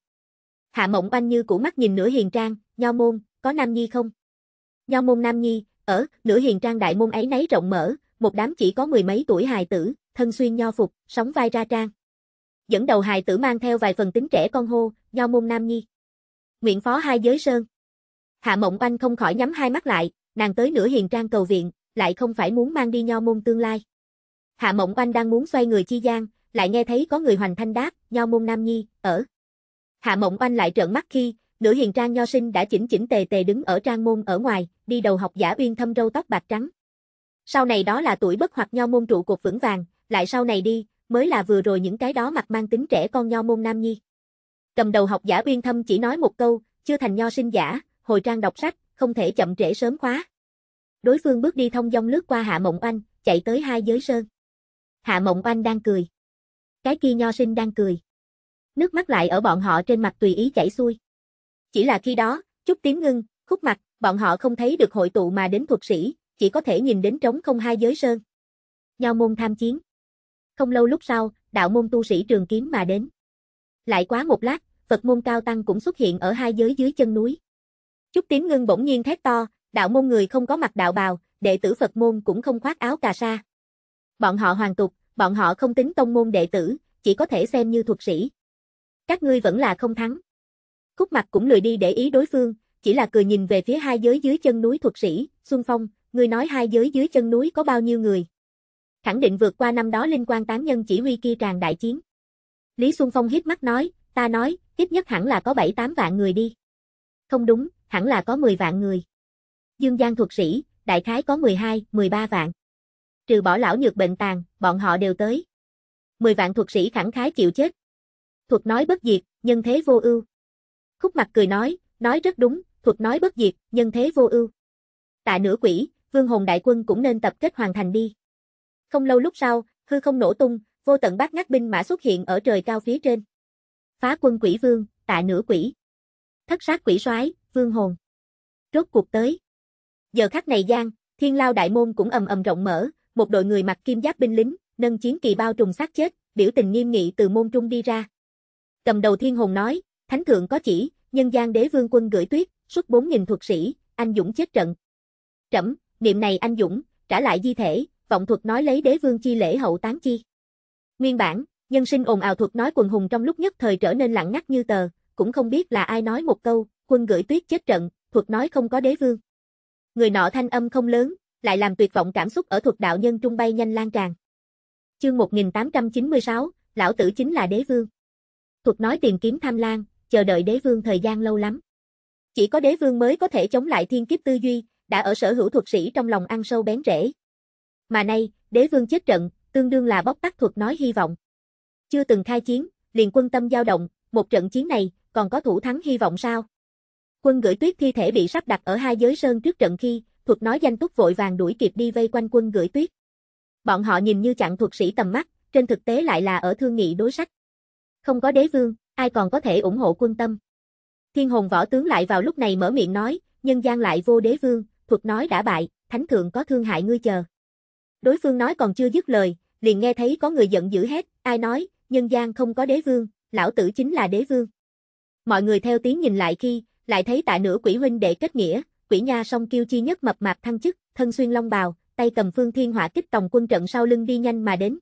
Hạ mộng oanh như cũ mắt nhìn nửa hiền trang, nho môn, có nam nhi không? Nho môn nam nhi, ở, nửa hiền trang đại môn ấy nấy rộng mở, một đám chỉ có mười mấy tuổi hài tử, thân xuyên nho phục, sóng vai ra trang. Dẫn đầu hài tử mang theo vài phần tính trẻ con hô, nho môn nam nhi. Nguyện phó hai giới sơn. Hạ mộng oanh không khỏi nhắm hai mắt lại, nàng tới nửa hiền trang cầu viện, lại không phải muốn mang đi nho môn tương lai. Hạ mộng oanh đang muốn xoay người chi gian, lại nghe thấy có người hoành thanh đáp, nho môn nam nhi, ở. Hạ mộng oanh lại trợn mắt khi, nữ hiền trang nho sinh đã chỉnh chỉnh tề tề đứng ở trang môn ở ngoài, đi đầu học giả uyên thâm râu tóc bạc trắng. Sau này đó là tuổi bất hoặc nho môn trụ cột vững vàng, lại sau này đi, mới là vừa rồi những cái đó mặt mang tính trẻ con nho môn nam nhi. Cầm đầu học giả uyên thâm chỉ nói một câu, chưa thành nho sinh giả, hồi trang đọc sách, không thể chậm trễ sớm khóa. Đối phương bước đi thông dong lướt qua Hạ Mộng Oanh, chạy tới hai giới sơn. Hạ Mộng Oanh đang cười. Cái kia nho sinh đang cười. Nước mắt lại ở bọn họ trên mặt tùy ý chảy xuôi. Chỉ là khi đó, chút tím ngưng, khúc mặt, bọn họ không thấy được hội tụ mà đến thuật sĩ, chỉ có thể nhìn đến trống không hai giới sơn. Nho môn tham chiến. Không lâu lúc sau, đạo môn tu sĩ trường kiếm mà đến. Lại quá một lát, Phật môn cao tăng cũng xuất hiện ở hai giới dưới chân núi. Chút tím ngưng bỗng nhiên thét to, đạo môn người không có mặt đạo bào, đệ tử Phật môn cũng không khoác áo cà sa. Bọn họ hoàn tục, bọn họ không tính tông môn đệ tử, chỉ có thể xem như thuật sĩ. Các ngươi vẫn là không thắng. Khúc mặt cũng lười đi để ý đối phương, chỉ là cười nhìn về phía hai giới dưới chân núi thuật sĩ, Xuân Phong, ngươi nói hai giới dưới chân núi có bao nhiêu người. Khẳng định vượt qua năm đó linh quan tán nhân chỉ huy kia tràn đại chiến. Lý Xuân Phong hít mắt nói, ta nói, ít nhất hẳn là có 7-8 vạn người đi. Không đúng, hẳn là có 10 vạn người. Dương Giang thuật sĩ, đại khái có 12, 13 vạn trừ bỏ lão nhược bệnh tàn, bọn họ đều tới. Mười vạn thuật sĩ khẳng khái chịu chết. Thuật nói bất diệt, nhân thế vô ưu. Khúc mặt cười nói, nói rất đúng, thuật nói bất diệt, nhân thế vô ưu. Tạ nửa quỷ, vương hồn đại quân cũng nên tập kết hoàn thành đi. Không lâu lúc sau, hư không nổ tung, vô tận bát ngát binh mã xuất hiện ở trời cao phía trên. Phá quân quỷ vương, tạ nửa quỷ. Thất sát quỷ soái, vương hồn. Rốt cuộc tới. Giờ khắc này gian, thiên lao đại môn cũng ầm ầm rộng mở, một đội người mặc kim giáp binh lính, nâng chiến kỳ bao trùng sát chết, biểu tình nghiêm nghị từ môn trung đi ra. Cầm đầu thiên hồn nói, thánh thượng có chỉ, nhân gian đế vương quân gửi tuyết, xuất 4.000 thuật sĩ, anh Dũng chết trận. Trẫm, niệm này anh Dũng, trả lại di thể, vọng thuật nói lấy đế vương chi lễ hậu tán chi. Nguyên bản, nhân sinh ồn ào thuật nói quần hùng trong lúc nhất thời trở nên lặng ngắt như tờ, cũng không biết là ai nói một câu, quân gửi tuyết chết trận, thuật nói không có đế vương. Người nọ thanh âm không lớn, lại làm tuyệt vọng cảm xúc ở thuật đạo nhân trung bay nhanh lan tràn. Chương 1896, lão tử chính là đế vương. Thuật nói tìm kiếm tham lang, chờ đợi đế vương thời gian lâu lắm. Chỉ có đế vương mới có thể chống lại thiên kiếp tư duy, đã ở sở hữu thuật sĩ trong lòng ăn sâu bén rễ. Mà nay, đế vương chết trận, tương đương là bóc tắt thuật nói hy vọng. Chưa từng khai chiến, liền quân tâm dao động, một trận chiến này, còn có thủ thắng hy vọng sao? Quân gửi tuyết thi thể bị sắp đặt ở hai giới sơn trước trận khi, thuật nói danh túc vội vàng đuổi kịp đi vây quanh quân gửi tuyết. Bọn họ nhìn như chặn thuật sĩ tầm mắt, trên thực tế lại là ở thương nghị đối sách. Không có đế vương, ai còn có thể ủng hộ quân tâm. Thiên hồn võ tướng lại vào lúc này mở miệng nói, nhân gian lại vô đế vương, thuật nói đã bại, thánh thượng có thương hại ngươi chờ. Đối phương nói còn chưa dứt lời, liền nghe thấy có người giận dữ hét, ai nói, nhân gian không có đế vương, lão tử chính là đế vương. Mọi người theo tiếng nhìn lại khi, lại thấy tại nửa quỷ huynh đệ kết nghĩa, quỷ nha song kiêu chi nhất mập mạp thăng chức, thân xuyên long bào, tay cầm phương thiên hỏa kích tòng quân trận sau lưng đi nhanh mà đến.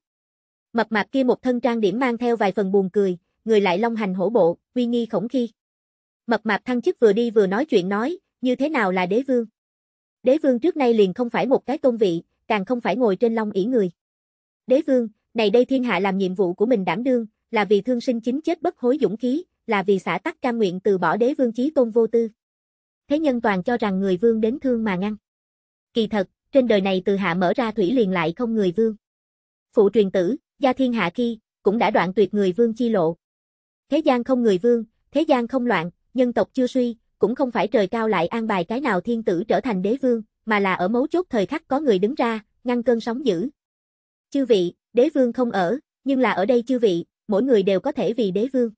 Mập mạp kia một thân trang điểm mang theo vài phần buồn cười, người lại long hành hổ bộ, uy nghi khổng khi. Mập mạp thăng chức vừa đi vừa nói chuyện nói, như thế nào là đế vương. Đế vương trước nay liền không phải một cái tôn vị, càng không phải ngồi trên long ỷ người. Đế vương, này đây thiên hạ làm nhiệm vụ của mình đảm đương, là vì thương sinh chính chết bất hối dũng khí, là vì xã tắc cam nguyện từ bỏ đế vương chí tôn vô tư thế nhân toàn cho rằng người vương đến thương mà ngăn. Kỳ thật, trên đời này từ hạ mở ra thủy liền lại không người vương. Phụ truyền tử, gia thiên hạ khi, cũng đã đoạn tuyệt người vương chi lộ. Thế gian không người vương, thế gian không loạn, nhân tộc chưa suy, cũng không phải trời cao lại an bài cái nào thiên tử trở thành đế vương, mà là ở mấu chốt thời khắc có người đứng ra, ngăn cơn sóng dữ. Chư vị, đế vương không ở, nhưng là ở đây chư vị, mỗi người đều có thể vì đế vương.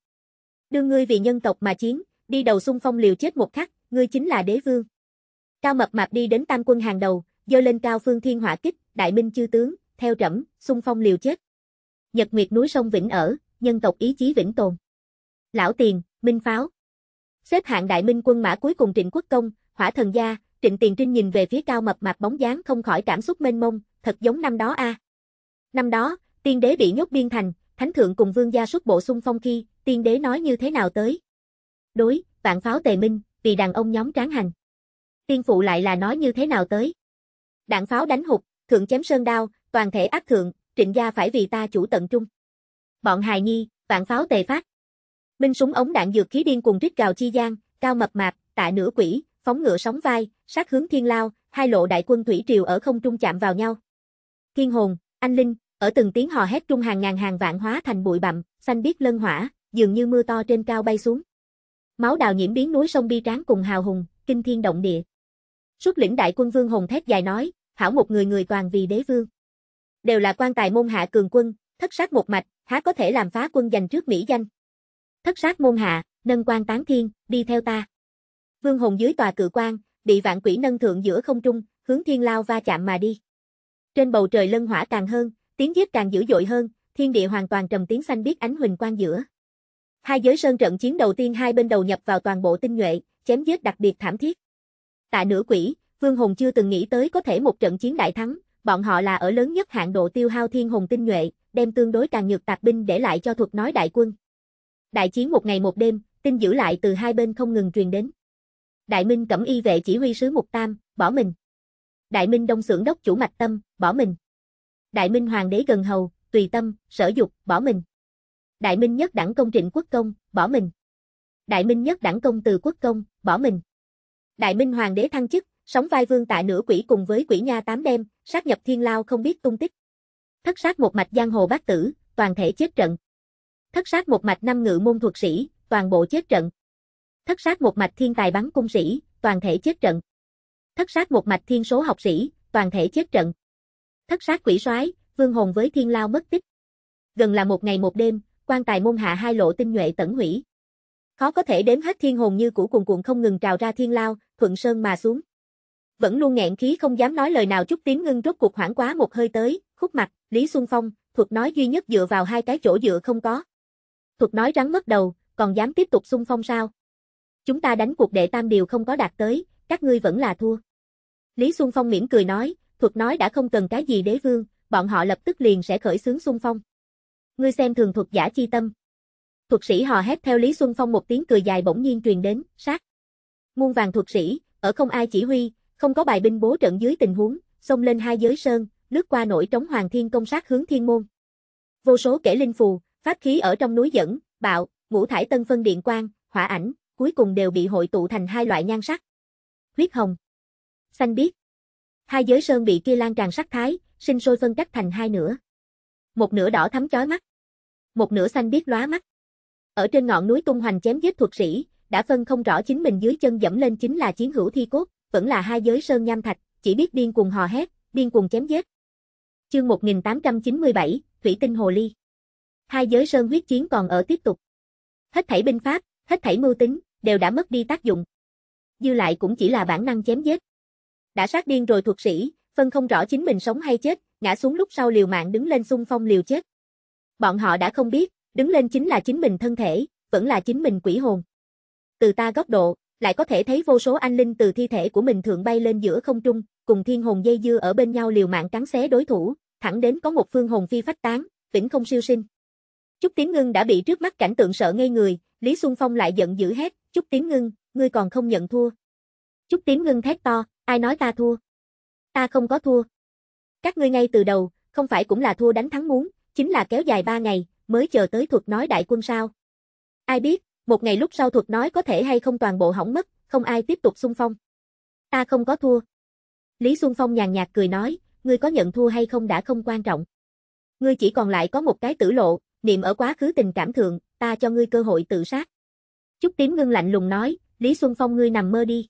Đương ngươi vì nhân tộc mà chiến, đi đầu xung phong liều chết một khắc, ngươi chính là đế vương. Cao mập mạp đi đến tam quân hàng đầu, dơ lên cao phương thiên hỏa kích, đại minh chư tướng, theo trẫm, xung phong liều chết. Nhật nguyệt núi sông vĩnh ở, nhân tộc ý chí vĩnh tồn. Lão Tiền, Minh Pháo. Xếp hạng đại minh quân mã cuối cùng Trịnh Quốc Công, Hỏa Thần Gia, Trịnh Tiền Trinh nhìn về phía cao mập mạp bóng dáng không khỏi cảm xúc mênh mông, thật giống năm đó a. À. Năm đó, tiên đế bị nhốt biên thành, thánh thượng cùng vương gia xuất bộ xung phong khi, tiên đế nói như thế nào tới. Đối, vạn pháo tề minh, vì đàn ông nhóm tráng hành. Tiên phụ lại là nói như thế nào tới? Đạn pháo đánh hụt, thượng chém sơn đao, toàn thể ác thượng, trịnh gia phải vì ta chủ tận trung. Bọn hài nhi, vạn pháo tề phát. Minh súng ống đạn dược khí điên cùng rít gào chi gian, cao mập mạp, tạ nửa quỷ, phóng ngựa sóng vai, sát hướng thiên lao, hai lộ đại quân thủy triều ở không trung chạm vào nhau. Thiên hồn, anh linh, ở từng tiếng hò hét trung hàng ngàn hàng vạn hóa thành bụi bặm, xanh biết lân hỏa, dường như mưa to trên cao bay xuống. Máu đào nhiễm biến núi sông bi tráng cùng hào hùng, kinh thiên động địa. Xuất lĩnh đại quân vương hùng thét dài nói, hảo một người người toàn vì đế vương. Đều là quan tài môn hạ cường quân, thất sát một mạch, há có thể làm phá quân giành trước mỹ danh. Thất sát môn hạ, nâng quan tán thiên, đi theo ta. Vương hùng dưới tòa cự quan, bị vạn quỷ nâng thượng giữa không trung, hướng thiên lao va chạm mà đi. Trên bầu trời lân hỏa càng hơn, tiếng giết càng dữ dội hơn, thiên địa hoàn toàn trầm tiếng xanh biết ánh huỳnh quang giữa. Hai giới sơn trận chiến đầu tiên hai bên đầu nhập vào toàn bộ tinh nhuệ, chém giết đặc biệt thảm thiết. Tạ nửa quỷ, Vương Hùng chưa từng nghĩ tới có thể một trận chiến đại thắng, bọn họ là ở lớn nhất hạn độ tiêu hao thiên hùng tinh nhuệ, đem tương đối càng nhược tạc binh để lại cho thuật nói đại quân. Đại chiến một ngày một đêm, tin giữ lại từ hai bên không ngừng truyền đến. Đại Minh cẩm y vệ chỉ huy sứ Mục Tam, bỏ mình. Đại Minh đông xưởng đốc chủ Mạch Tâm, bỏ mình. Đại Minh hoàng đế gần hầu, tùy tâm, sở dục, bỏ mình. Đại Minh nhất đẳng công trịnh quốc công, bỏ mình. Đại Minh nhất đẳng công từ quốc công, bỏ mình. Đại Minh hoàng đế thăng chức, sóng vai vương tại nửa quỷ cùng với quỷ nha tám đêm, sát nhập thiên lao không biết tung tích. Thất sát một mạch giang hồ bát tử, toàn thể chết trận. Thất sát một mạch năm ngự môn thuật sĩ, toàn bộ chết trận. Thất sát một mạch thiên tài bắn cung sĩ, toàn thể chết trận. Thất sát một mạch thiên số học sĩ, toàn thể chết trận. Thất sát quỷ soái, vương hồn với thiên lao mất tích. Gần là một ngày một đêm, quan tài môn hạ hai lộ tinh nhuệ tẩn hủy. Khó có thể đếm hết thiên hồn như cũ cuồn cuộn không ngừng trào ra thiên lao, thuận sơn mà xuống. Vẫn luôn nghẹn khí không dám nói lời nào chút tiếng ngưng rốt cuộc hoảng quá một hơi tới, khúc mặt, Lý Xuân Phong, thuộc nói duy nhất dựa vào hai cái chỗ dựa không có. Thuộc nói rắn mất đầu, còn dám tiếp tục xung phong sao? Chúng ta đánh cuộc đệ tam điều không có đạt tới, các ngươi vẫn là thua. Lý Xuân Phong mỉm cười nói, thuật nói đã không cần cái gì đế vương, bọn họ lập tức liền sẽ khởi xướng xung phong ngươi xem thường thuật giả chi tâm. Thuật sĩ hò hét theo Lý Xuân Phong một tiếng cười dài bỗng nhiên truyền đến, sát. Muôn vàng thuật sĩ, ở không ai chỉ huy, không có bài binh bố trận dưới tình huống, xông lên hai giới sơn, lướt qua nổi trống hoàng thiên công sát hướng thiên môn. Vô số kẻ linh phù, phát khí ở trong núi dẫn, bạo, ngũ thải tân phân điện quang, hỏa ảnh, cuối cùng đều bị hội tụ thành hai loại nhan sắc. Huyết hồng, xanh biếc. Hai giới sơn bị kia lan tràn sắc thái, sinh sôi phân cách thành hai nửa một nửa đỏ thắm chói mắt, một nửa xanh biết lóa mắt. Ở trên ngọn núi tung hoành chém giết thuật sĩ, đã phân không rõ chính mình dưới chân dẫm lên chính là chiến hữu thi cốt, vẫn là hai giới sơn nham thạch, chỉ biết điên cuồng hò hét, điên cuồng chém giết. Chương 1897, Thủy tinh hồ ly. Hai giới sơn huyết chiến còn ở tiếp tục. Hết thảy binh pháp, hết thảy mưu tính đều đã mất đi tác dụng. Dư lại cũng chỉ là bản năng chém giết. Đã sát điên rồi thuật sĩ, phân không rõ chính mình sống hay chết, ngã xuống lúc sau liều mạng đứng lên xung phong liều chết. Bọn họ đã không biết, đứng lên chính là chính mình thân thể, vẫn là chính mình quỷ hồn. Từ ta góc độ, lại có thể thấy vô số anh linh từ thi thể của mình thượng bay lên giữa không trung, cùng thiên hồn dây dưa ở bên nhau liều mạng cắn xé đối thủ, thẳng đến có một phương hồn phi phách tán, vĩnh không siêu sinh. Chúc Tiến Ngưng đã bị trước mắt cảnh tượng sợ ngây người, Lý Xuân Phong lại giận dữ hét, Chúc Tiến Ngưng, ngươi còn không nhận thua?" Chúc Tiến Ngưng thét to, "Ai nói ta thua? Ta không có thua." Các ngươi ngay từ đầu, không phải cũng là thua đánh thắng muốn, chính là kéo dài ba ngày, mới chờ tới thuật nói đại quân sao. Ai biết, một ngày lúc sau thuật nói có thể hay không toàn bộ hỏng mất, không ai tiếp tục xung phong. Ta không có thua. Lý Xuân Phong nhàn nhạt cười nói, ngươi có nhận thua hay không đã không quan trọng. Ngươi chỉ còn lại có một cái tử lộ, niệm ở quá khứ tình cảm thượng, ta cho ngươi cơ hội tự sát. Trúc Tím Ngưng lạnh lùng nói, Lý Xuân Phong ngươi nằm mơ đi.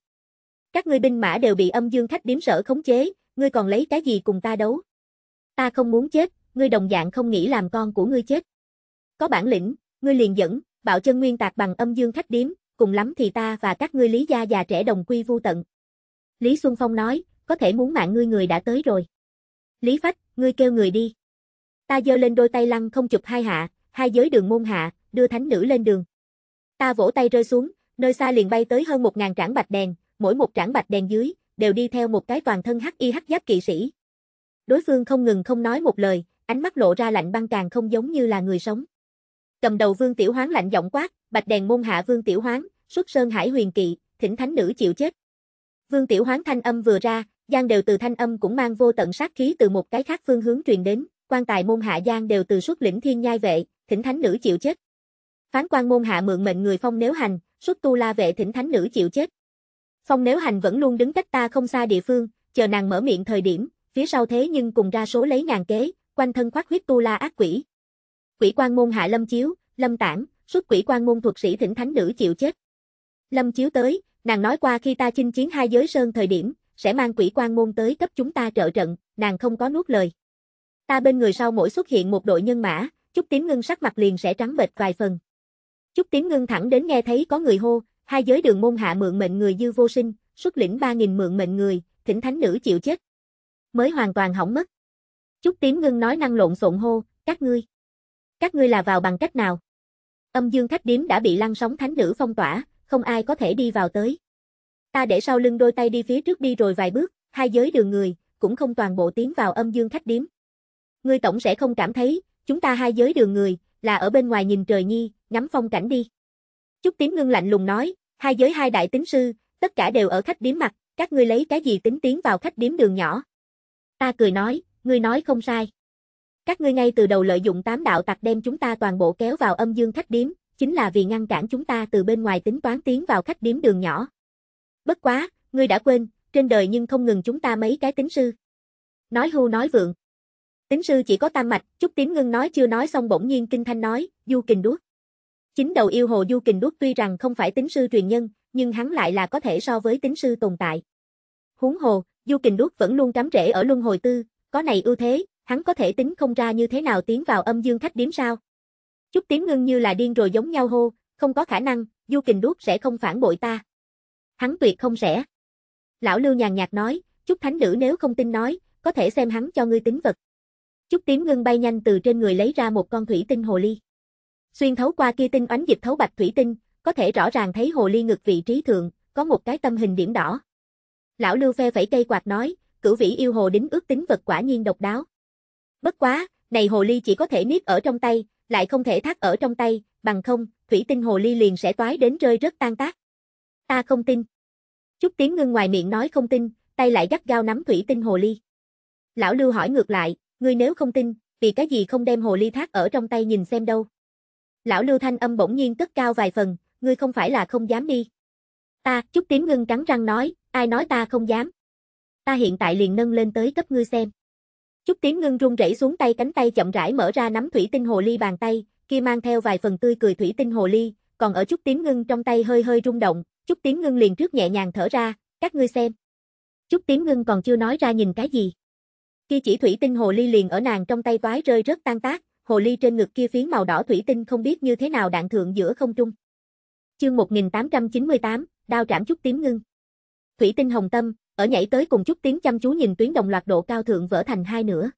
Các ngươi binh mã đều bị âm dương khách điếm sở khống chế, ngươi còn lấy cái gì cùng ta đấu? Ta không muốn chết, ngươi đồng dạng không nghĩ làm con của ngươi chết. Có bản lĩnh, ngươi liền dẫn, bạo chân nguyên tạc bằng âm dương khách điếm, cùng lắm thì ta và các ngươi lý gia già trẻ đồng quy vu tận. Lý Xuân Phong nói, có thể muốn mạng ngươi người đã tới rồi. Lý Phách, ngươi kêu người đi. Ta giơ lên đôi tay lăng không chụp hai hạ, hai giới đường môn hạ, đưa thánh nữ lên đường. Ta vỗ tay rơi xuống, nơi xa liền bay tới hơn một ngàn trảng bạch đèn, mỗi một trảng bạch đèn dưới, đều đi theo một cái toàn thân hắc y hắc giáp kỵ sĩ. Đối phương không ngừng không nói một lời, ánh mắt lộ ra lạnh băng càng không giống như là người sống. Cầm đầu Vương Tiểu Hoán lạnh giọng quát, "Bạch đèn môn hạ Vương Tiểu Hoán, xuất sơn hải huyền kỵ, thỉnh thánh nữ chịu chết." Vương Tiểu Hoán thanh âm vừa ra, Giang đều từ thanh âm cũng mang vô tận sát khí từ một cái khác phương hướng truyền đến, quan tài môn hạ Giang đều từ xuất lĩnh thiên nhai vệ, thỉnh thánh nữ chịu chết. Phán quan môn hạ mượn mệnh người phong nếu hành, xuất tu la vệ thỉnh thánh nữ chịu chết. Phong nếu hành vẫn luôn đứng cách ta không xa địa phương, chờ nàng mở miệng thời điểm, phía sau thế nhưng cùng ra số lấy ngàn kế, quanh thân khoác huyết tu la ác quỷ. Quỷ quan môn hạ lâm chiếu, lâm tản, xuất quỷ quan môn thuật sĩ thỉnh thánh nữ chịu chết. Lâm chiếu tới, nàng nói qua khi ta chinh chiến hai giới sơn thời điểm, sẽ mang quỷ quan môn tới cấp chúng ta trợ trận, nàng không có nuốt lời. Ta bên người sau mỗi xuất hiện một đội nhân mã, chút tím ngưng sắc mặt liền sẽ trắng bệch vài phần. Chút tím ngưng thẳng đến nghe thấy có người hô, Hai giới đường môn hạ mượn mệnh người dư vô sinh, xuất lĩnh 3.000 mượn mệnh người, thỉnh thánh nữ chịu chết. Mới hoàn toàn hỏng mất. Chút tím ngưng nói năng lộn xộn hô, các ngươi. Các ngươi là vào bằng cách nào? Âm dương khách điếm đã bị lăng sóng thánh nữ phong tỏa, không ai có thể đi vào tới. Ta để sau lưng đôi tay đi phía trước đi rồi vài bước, hai giới đường người, cũng không toàn bộ tiến vào âm dương khách điếm. Ngươi tổng sẽ không cảm thấy, chúng ta hai giới đường người, là ở bên ngoài nhìn trời nhi, ngắm phong cảnh đi. Chút tím ngưng lạnh lùng nói, Hai giới hai đại tính sư, tất cả đều ở khách điếm mặt, các ngươi lấy cái gì tính tiến vào khách điếm đường nhỏ. Ta cười nói, ngươi nói không sai. Các ngươi ngay từ đầu lợi dụng tám đạo tặc đem chúng ta toàn bộ kéo vào âm dương khách điếm, chính là vì ngăn cản chúng ta từ bên ngoài tính toán tiến vào khách điếm đường nhỏ. Bất quá, ngươi đã quên, trên đời nhưng không ngừng chúng ta mấy cái tính sư. Nói hưu nói vượng. Tính sư chỉ có tam mạch, chút tím ngưng nói chưa nói xong bỗng nhiên kinh thanh nói, du kình đuốc. Chính đầu yêu Hồ Du Kình Đúc tuy rằng không phải tính sư truyền nhân, nhưng hắn lại là có thể so với tính sư tồn tại. Huống hồ, Du Kình Đúc vẫn luôn cắm rễ ở luân hồi tư, có này ưu thế, hắn có thể tính không ra như thế nào tiến vào âm dương khách điếm sao. Chút tiếng ngưng như là điên rồi giống nhau hô, không có khả năng, Du Kình Đúc sẽ không phản bội ta. Hắn tuyệt không sẽ. Lão Lưu nhàn nhạt nói, chút thánh nữ nếu không tin nói, có thể xem hắn cho ngươi tính vật. Chút tím ngưng bay nhanh từ trên người lấy ra một con thủy tinh hồ ly. Xuyên thấu qua kia tinh oánh dịch thấu bạch thủy tinh, có thể rõ ràng thấy hồ ly ngực vị trí thượng, có một cái tâm hình điểm đỏ. Lão Lưu phe phẩy cây quạt nói, cửu vĩ yêu hồ đính ước tính vật quả nhiên độc đáo. Bất quá, này hồ ly chỉ có thể niết ở trong tay, lại không thể thắt ở trong tay, bằng không, thủy tinh hồ ly liền sẽ toái đến rơi rất tan tác. Ta không tin. Chúc tiếng ngưng ngoài miệng nói không tin, tay lại gắt gao nắm thủy tinh hồ ly. Lão Lưu hỏi ngược lại, ngươi nếu không tin, vì cái gì không đem hồ ly thác ở trong tay nhìn xem đâu lão Lưu Thanh âm bỗng nhiên cất cao vài phần, ngươi không phải là không dám đi. Ta, chút Tím ngưng cắn răng nói, ai nói ta không dám. Ta hiện tại liền nâng lên tới cấp ngươi xem. chút Tím ngưng run rẩy xuống tay cánh tay chậm rãi mở ra nắm thủy tinh hồ ly bàn tay, kia mang theo vài phần tươi cười thủy tinh hồ ly, còn ở chút Tím ngưng trong tay hơi hơi rung động, chút Tím ngưng liền trước nhẹ nhàng thở ra, các ngươi xem. chút Tím ngưng còn chưa nói ra nhìn cái gì. Kia chỉ thủy tinh hồ ly liền ở nàng trong tay toái rơi rất tan tác, hồ ly trên ngực kia phiến màu đỏ thủy tinh không biết như thế nào đạn thượng giữa không trung. Chương 1898, đao trảm chút tím ngưng. Thủy tinh hồng tâm, ở nhảy tới cùng chút tiếng chăm chú nhìn tuyến đồng loạt độ cao thượng vỡ thành hai nửa.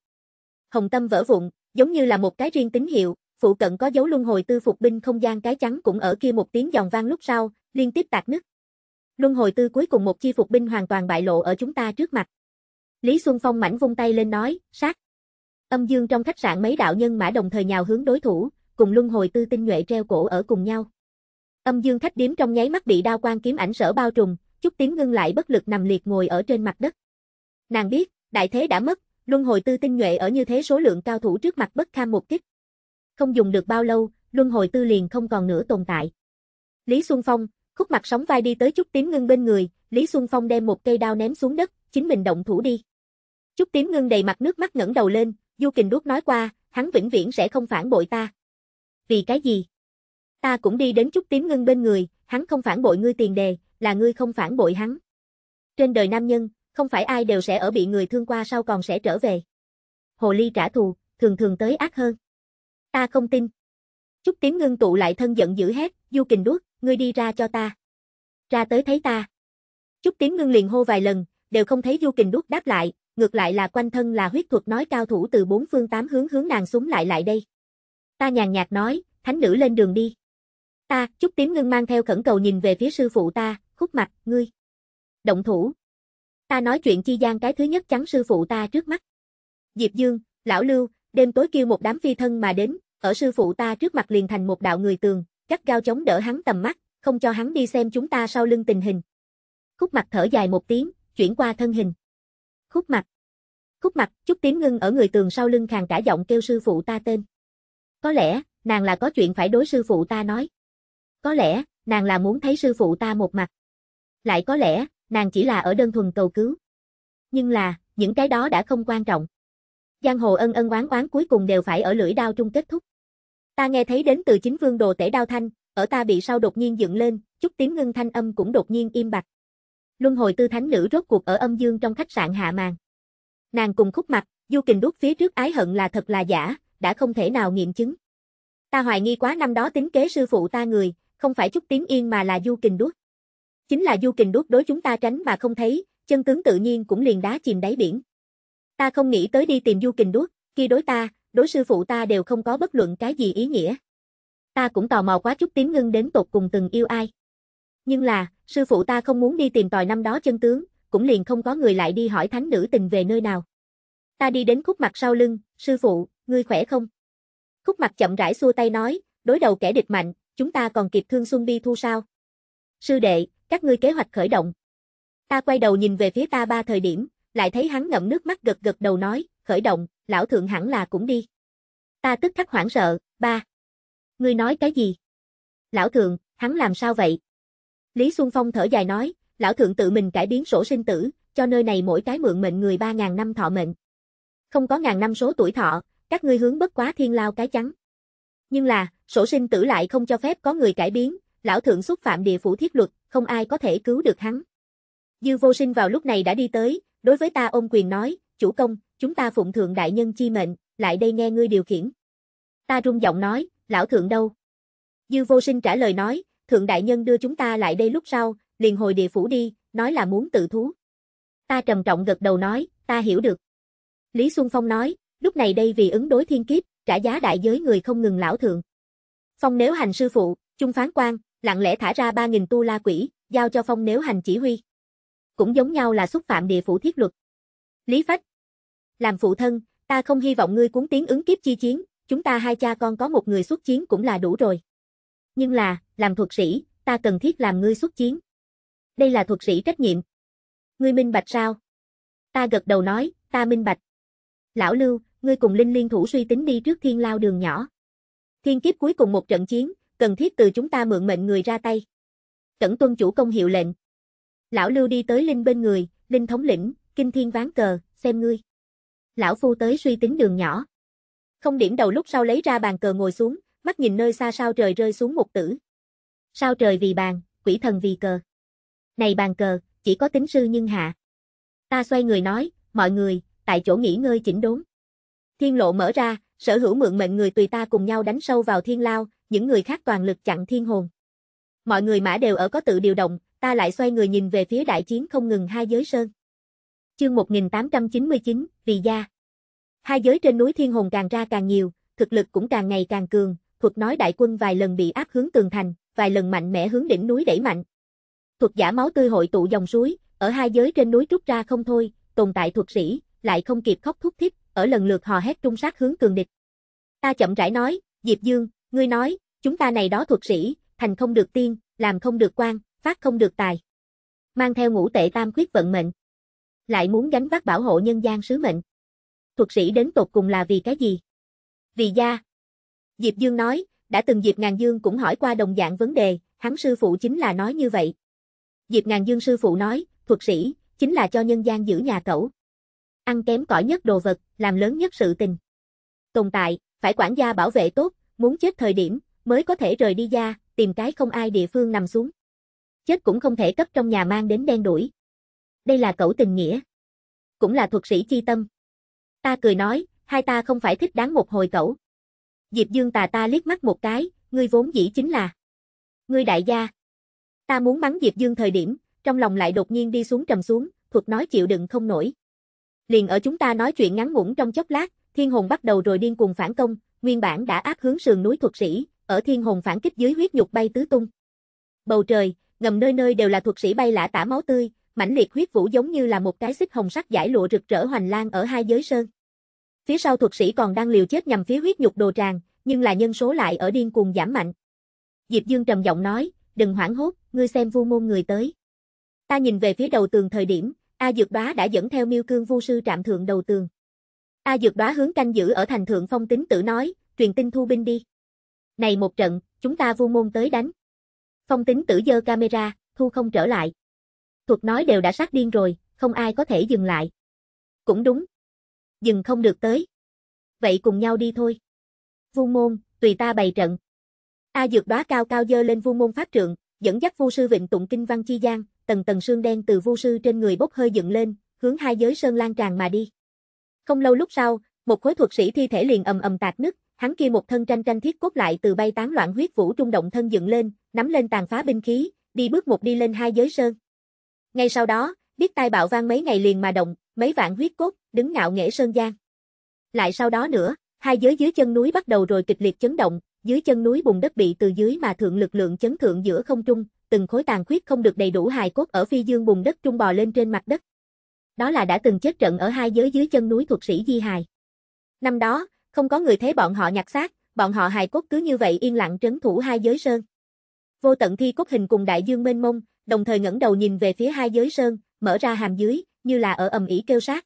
Hồng tâm vỡ vụn, giống như là một cái riêng tín hiệu, phụ cận có dấu luân hồi tư phục binh không gian cái trắng cũng ở kia một tiếng giòn vang lúc sau, liên tiếp tạc nứt. Luân hồi tư cuối cùng một chi phục binh hoàn toàn bại lộ ở chúng ta trước mặt. Lý Xuân Phong mảnh vung tay lên nói, sát. Âm dương trong khách sạn mấy đạo nhân mã đồng thời nhào hướng đối thủ, cùng luân hồi tư tinh nhuệ treo cổ ở cùng nhau. Âm dương khách điếm trong nháy mắt bị đao quang kiếm ảnh sở bao trùm, chút tím ngưng lại bất lực nằm liệt ngồi ở trên mặt đất. Nàng biết, đại thế đã mất, luân hồi tư tinh nhuệ ở như thế số lượng cao thủ trước mặt bất kham một kích. Không dùng được bao lâu, luân hồi tư liền không còn nữa tồn tại. Lý Xuân Phong, khúc mặt sóng vai đi tới chút tím ngưng bên người, Lý Xuân Phong đem một cây đao ném xuống đất, chính mình động thủ đi. Chút tím ngưng đầy mặt nước mắt ngẩng đầu lên, Du Kình đuốc nói qua, hắn vĩnh viễn sẽ không phản bội ta. Vì cái gì? Ta cũng đi đến chút tím ngưng bên người, hắn không phản bội ngươi tiền đề, là ngươi không phản bội hắn. Trên đời nam nhân, không phải ai đều sẽ ở bị người thương qua sau còn sẽ trở về. Hồ ly trả thù, thường thường tới ác hơn. Ta không tin. Chút tím ngưng tụ lại thân giận dữ hét, Du Kình đuốc, ngươi đi ra cho ta. Ra tới thấy ta. Chút tím ngưng liền hô vài lần, đều không thấy Du Kình đuốc đáp lại, ngược lại là quanh thân là huyết thuật nói cao thủ từ bốn phương tám hướng hướng nàng súng lại lại đây. Ta nhàn nhạt nói, thánh nữ lên đường đi. Ta, chút tím ngưng mang theo khẩn cầu nhìn về phía sư phụ ta, khúc mặt, ngươi. Động thủ. Ta nói chuyện chi gian cái thứ nhất chắn sư phụ ta trước mắt. Diệp Dương, Lão Lưu, đêm tối kêu một đám phi thân mà đến, ở sư phụ ta trước mặt liền thành một đạo người tường, gắt gao chống đỡ hắn tầm mắt, không cho hắn đi xem chúng ta sau lưng tình hình. Khúc mặt thở dài một tiếng, chuyển qua thân hình. Khúc mặt. Khúc mặt, chút tím ngưng ở người tường sau lưng khàng cả giọng kêu sư phụ ta tên. Có lẽ, nàng là có chuyện phải đối sư phụ ta nói. Có lẽ, nàng là muốn thấy sư phụ ta một mặt. Lại có lẽ, nàng chỉ là ở đơn thuần cầu cứu. Nhưng là, những cái đó đã không quan trọng. Giang hồ ân ân oán oán cuối cùng đều phải ở lưỡi đao trung kết thúc. Ta nghe thấy đến từ chính vương đồ tể đao thanh, ở ta bị sau đột nhiên dựng lên, chút tím ngưng thanh âm cũng đột nhiên im bặt luân hồi tư thánh nữ rốt cuộc ở âm dương trong khách sạn hạ màn. Nàng cùng khúc mặt, du kình đút phía trước ái hận là thật là giả, đã không thể nào nghiệm chứng. Ta hoài nghi quá năm đó tính kế sư phụ ta người, không phải chút tiếng yên mà là du kình đút. Chính là du kình đút đối chúng ta tránh mà không thấy, chân tướng tự nhiên cũng liền đá chìm đáy biển. Ta không nghĩ tới đi tìm du kình đút, khi đối ta, đối sư phụ ta đều không có bất luận cái gì ý nghĩa. Ta cũng tò mò quá chút tiếng ngưng đến tột cùng từng yêu ai. Nhưng là, sư phụ ta không muốn đi tìm tòi năm đó chân tướng, cũng liền không có người lại đi hỏi thánh nữ tình về nơi nào. Ta đi đến khúc mặt sau lưng, sư phụ, ngươi khỏe không? Khúc mặt chậm rãi xua tay nói, đối đầu kẻ địch mạnh, chúng ta còn kịp thương xuân bi thu sao? Sư đệ, các ngươi kế hoạch khởi động. Ta quay đầu nhìn về phía ta ba thời điểm, lại thấy hắn ngậm nước mắt gật gật đầu nói, khởi động, lão thượng hẳn là cũng đi. Ta tức khắc hoảng sợ, ba. Ngươi nói cái gì? Lão thượng, hắn làm sao vậy? Lý Xuân Phong thở dài nói, lão thượng tự mình cải biến sổ sinh tử, cho nơi này mỗi cái mượn mệnh người ba ngàn năm thọ mệnh. Không có ngàn năm số tuổi thọ, các ngươi hướng bất quá thiên lao cái trắng. Nhưng là, sổ sinh tử lại không cho phép có người cải biến, lão thượng xúc phạm địa phủ thiết luật, không ai có thể cứu được hắn. Dư vô sinh vào lúc này đã đi tới, đối với ta ôm quyền nói, chủ công, chúng ta phụng thượng đại nhân chi mệnh, lại đây nghe ngươi điều khiển. Ta rung giọng nói, lão thượng đâu? Dư vô sinh trả lời nói, thượng đại nhân đưa chúng ta lại đây lúc sau, liền hồi địa phủ đi, nói là muốn tự thú. Ta trầm trọng gật đầu nói, ta hiểu được. Lý Xuân Phong nói, lúc này đây vì ứng đối thiên kiếp, trả giá đại giới người không ngừng lão thượng. Phong nếu hành sư phụ, trung phán quan, lặng lẽ thả ra 3.000 tu la quỷ, giao cho phong nếu hành chỉ huy. Cũng giống nhau là xúc phạm địa phủ thiết luật. Lý Phách Làm phụ thân, ta không hy vọng ngươi cuốn tiến ứng kiếp chi chiến, chúng ta hai cha con có một người xuất chiến cũng là đủ rồi. Nhưng là, làm thuật sĩ, ta cần thiết làm ngươi xuất chiến. Đây là thuật sĩ trách nhiệm. Ngươi minh bạch sao? Ta gật đầu nói, ta minh bạch. Lão Lưu, ngươi cùng Linh Liên thủ suy tính đi trước thiên lao đường nhỏ. Thiên kiếp cuối cùng một trận chiến, cần thiết từ chúng ta mượn mệnh người ra tay. Cẩn tuân chủ công hiệu lệnh. Lão Lưu đi tới Linh bên người, Linh thống lĩnh, kinh thiên ván cờ, xem ngươi. Lão Phu tới suy tính đường nhỏ. Không điểm đầu lúc sau lấy ra bàn cờ ngồi xuống, mắt nhìn nơi xa sao trời rơi xuống một tử. Sao trời vì bàn, quỷ thần vì cờ. Này bàn cờ, chỉ có tính sư nhưng hạ. Ta xoay người nói, mọi người, tại chỗ nghỉ ngơi chỉnh đốn. Thiên lộ mở ra, sở hữu mượn mệnh người tùy ta cùng nhau đánh sâu vào thiên lao, những người khác toàn lực chặn thiên hồn. Mọi người mã đều ở có tự điều động, ta lại xoay người nhìn về phía đại chiến không ngừng hai giới sơn. Chương 1899, Vì Gia Hai giới trên núi thiên hồn càng ra càng nhiều, thực lực cũng càng ngày càng cường, thuật nói đại quân vài lần bị áp hướng tường thành, vài lần mạnh mẽ hướng đỉnh núi đẩy mạnh. Thuật giả máu tươi hội tụ dòng suối, ở hai giới trên núi rút ra không thôi, tồn tại thuật sĩ, lại không kịp khóc thúc thiết, ở lần lượt hò hét trung sát hướng cường địch. Ta chậm rãi nói, Diệp Dương, ngươi nói, chúng ta này đó thuật sĩ, thành không được tiên, làm không được quan, phát không được tài. Mang theo ngũ tệ tam khuyết vận mệnh. Lại muốn gánh vác bảo hộ nhân gian sứ mệnh. Thuật sĩ đến tột cùng là vì cái gì? Vì gia, Diệp Dương nói, đã từng Diệp Ngàn Dương cũng hỏi qua đồng dạng vấn đề, hắn sư phụ chính là nói như vậy. Diệp Ngàn Dương sư phụ nói, thuật sĩ, chính là cho nhân gian giữ nhà cẩu. Ăn kém cỏi nhất đồ vật, làm lớn nhất sự tình. Tồn tại, phải quản gia bảo vệ tốt, muốn chết thời điểm, mới có thể rời đi ra, tìm cái không ai địa phương nằm xuống. Chết cũng không thể cấp trong nhà mang đến đen đuổi. Đây là cẩu tình nghĩa. Cũng là thuật sĩ chi tâm. Ta cười nói, hai ta không phải thích đáng một hồi cẩu. Diệp Dương tà ta liếc mắt một cái, ngươi vốn dĩ chính là. Ngươi đại gia. Ta muốn mắng Diệp Dương thời điểm, trong lòng lại đột nhiên đi xuống trầm xuống, thuật nói chịu đựng không nổi. Liền ở chúng ta nói chuyện ngắn ngủn trong chốc lát, thiên hồn bắt đầu rồi điên cuồng phản công, nguyên bản đã áp hướng sườn núi thuật sĩ, ở thiên hồn phản kích dưới huyết nhục bay tứ tung. Bầu trời, ngầm nơi nơi đều là thuật sĩ bay lả tả máu tươi, mãnh liệt huyết vũ giống như là một cái xích hồng sắc giải lụa rực rỡ hoành lan ở hai giới sơn. Phía sau thuật sĩ còn đang liều chết nhằm phía huyết nhục đồ tràng, nhưng là nhân số lại ở điên cuồng giảm mạnh. Diệp Dương trầm giọng nói, đừng hoảng hốt, ngươi xem vu môn người tới. Ta nhìn về phía đầu tường thời điểm, A Dược Đóa đã dẫn theo Miêu Cương Vu sư trạm thượng đầu tường. A Dược Đóa hướng canh giữ ở thành thượng phong tính tử nói, truyền tin thu binh đi. Này một trận, chúng ta vu môn tới đánh. Phong tính tử dơ camera, thu không trở lại. Thuật nói đều đã sát điên rồi, không ai có thể dừng lại. Cũng đúng, dừng không được tới. Vậy cùng nhau đi thôi. Vu môn, tùy ta bày trận. A dược đóa cao cao dơ lên vu môn pháp trượng, dẫn dắt vu sư vịnh tụng kinh văn chi gian, tầng tầng sương đen từ vu sư trên người bốc hơi dựng lên, hướng hai giới sơn lan tràn mà đi. Không lâu lúc sau, một khối thuật sĩ thi thể liền ầm ầm tạc nứt, hắn kia một thân tranh tranh thiết cốt lại từ bay tán loạn huyết vũ trung động thân dựng lên, nắm lên tàn phá binh khí, đi bước một đi lên hai giới sơn. Ngay sau đó, biết tai bạo vang mấy ngày liền mà động, mấy vạn huyết cốt, đứng ngạo nghễ sơn giang. Lại sau đó nữa, hai giới dưới chân núi bắt đầu rồi kịch liệt chấn động, dưới chân núi bùng đất bị từ dưới mà thượng lực lượng chấn thượng giữa không trung, từng khối tàn khuyết không được đầy đủ hài cốt ở phi dương bùng đất trung bò lên trên mặt đất. Đó là đã từng chết trận ở hai giới dưới chân núi thuộc sĩ di hài. Năm đó, không có người thấy bọn họ nhặt xác, bọn họ hài cốt cứ như vậy yên lặng trấn thủ hai giới sơn. Vô tận thi cốt hình cùng đại dương mênh mông, đồng thời ngẩng đầu nhìn về phía hai giới sơn, mở ra hàm dưới, như là ở ầm ĩ kêu sát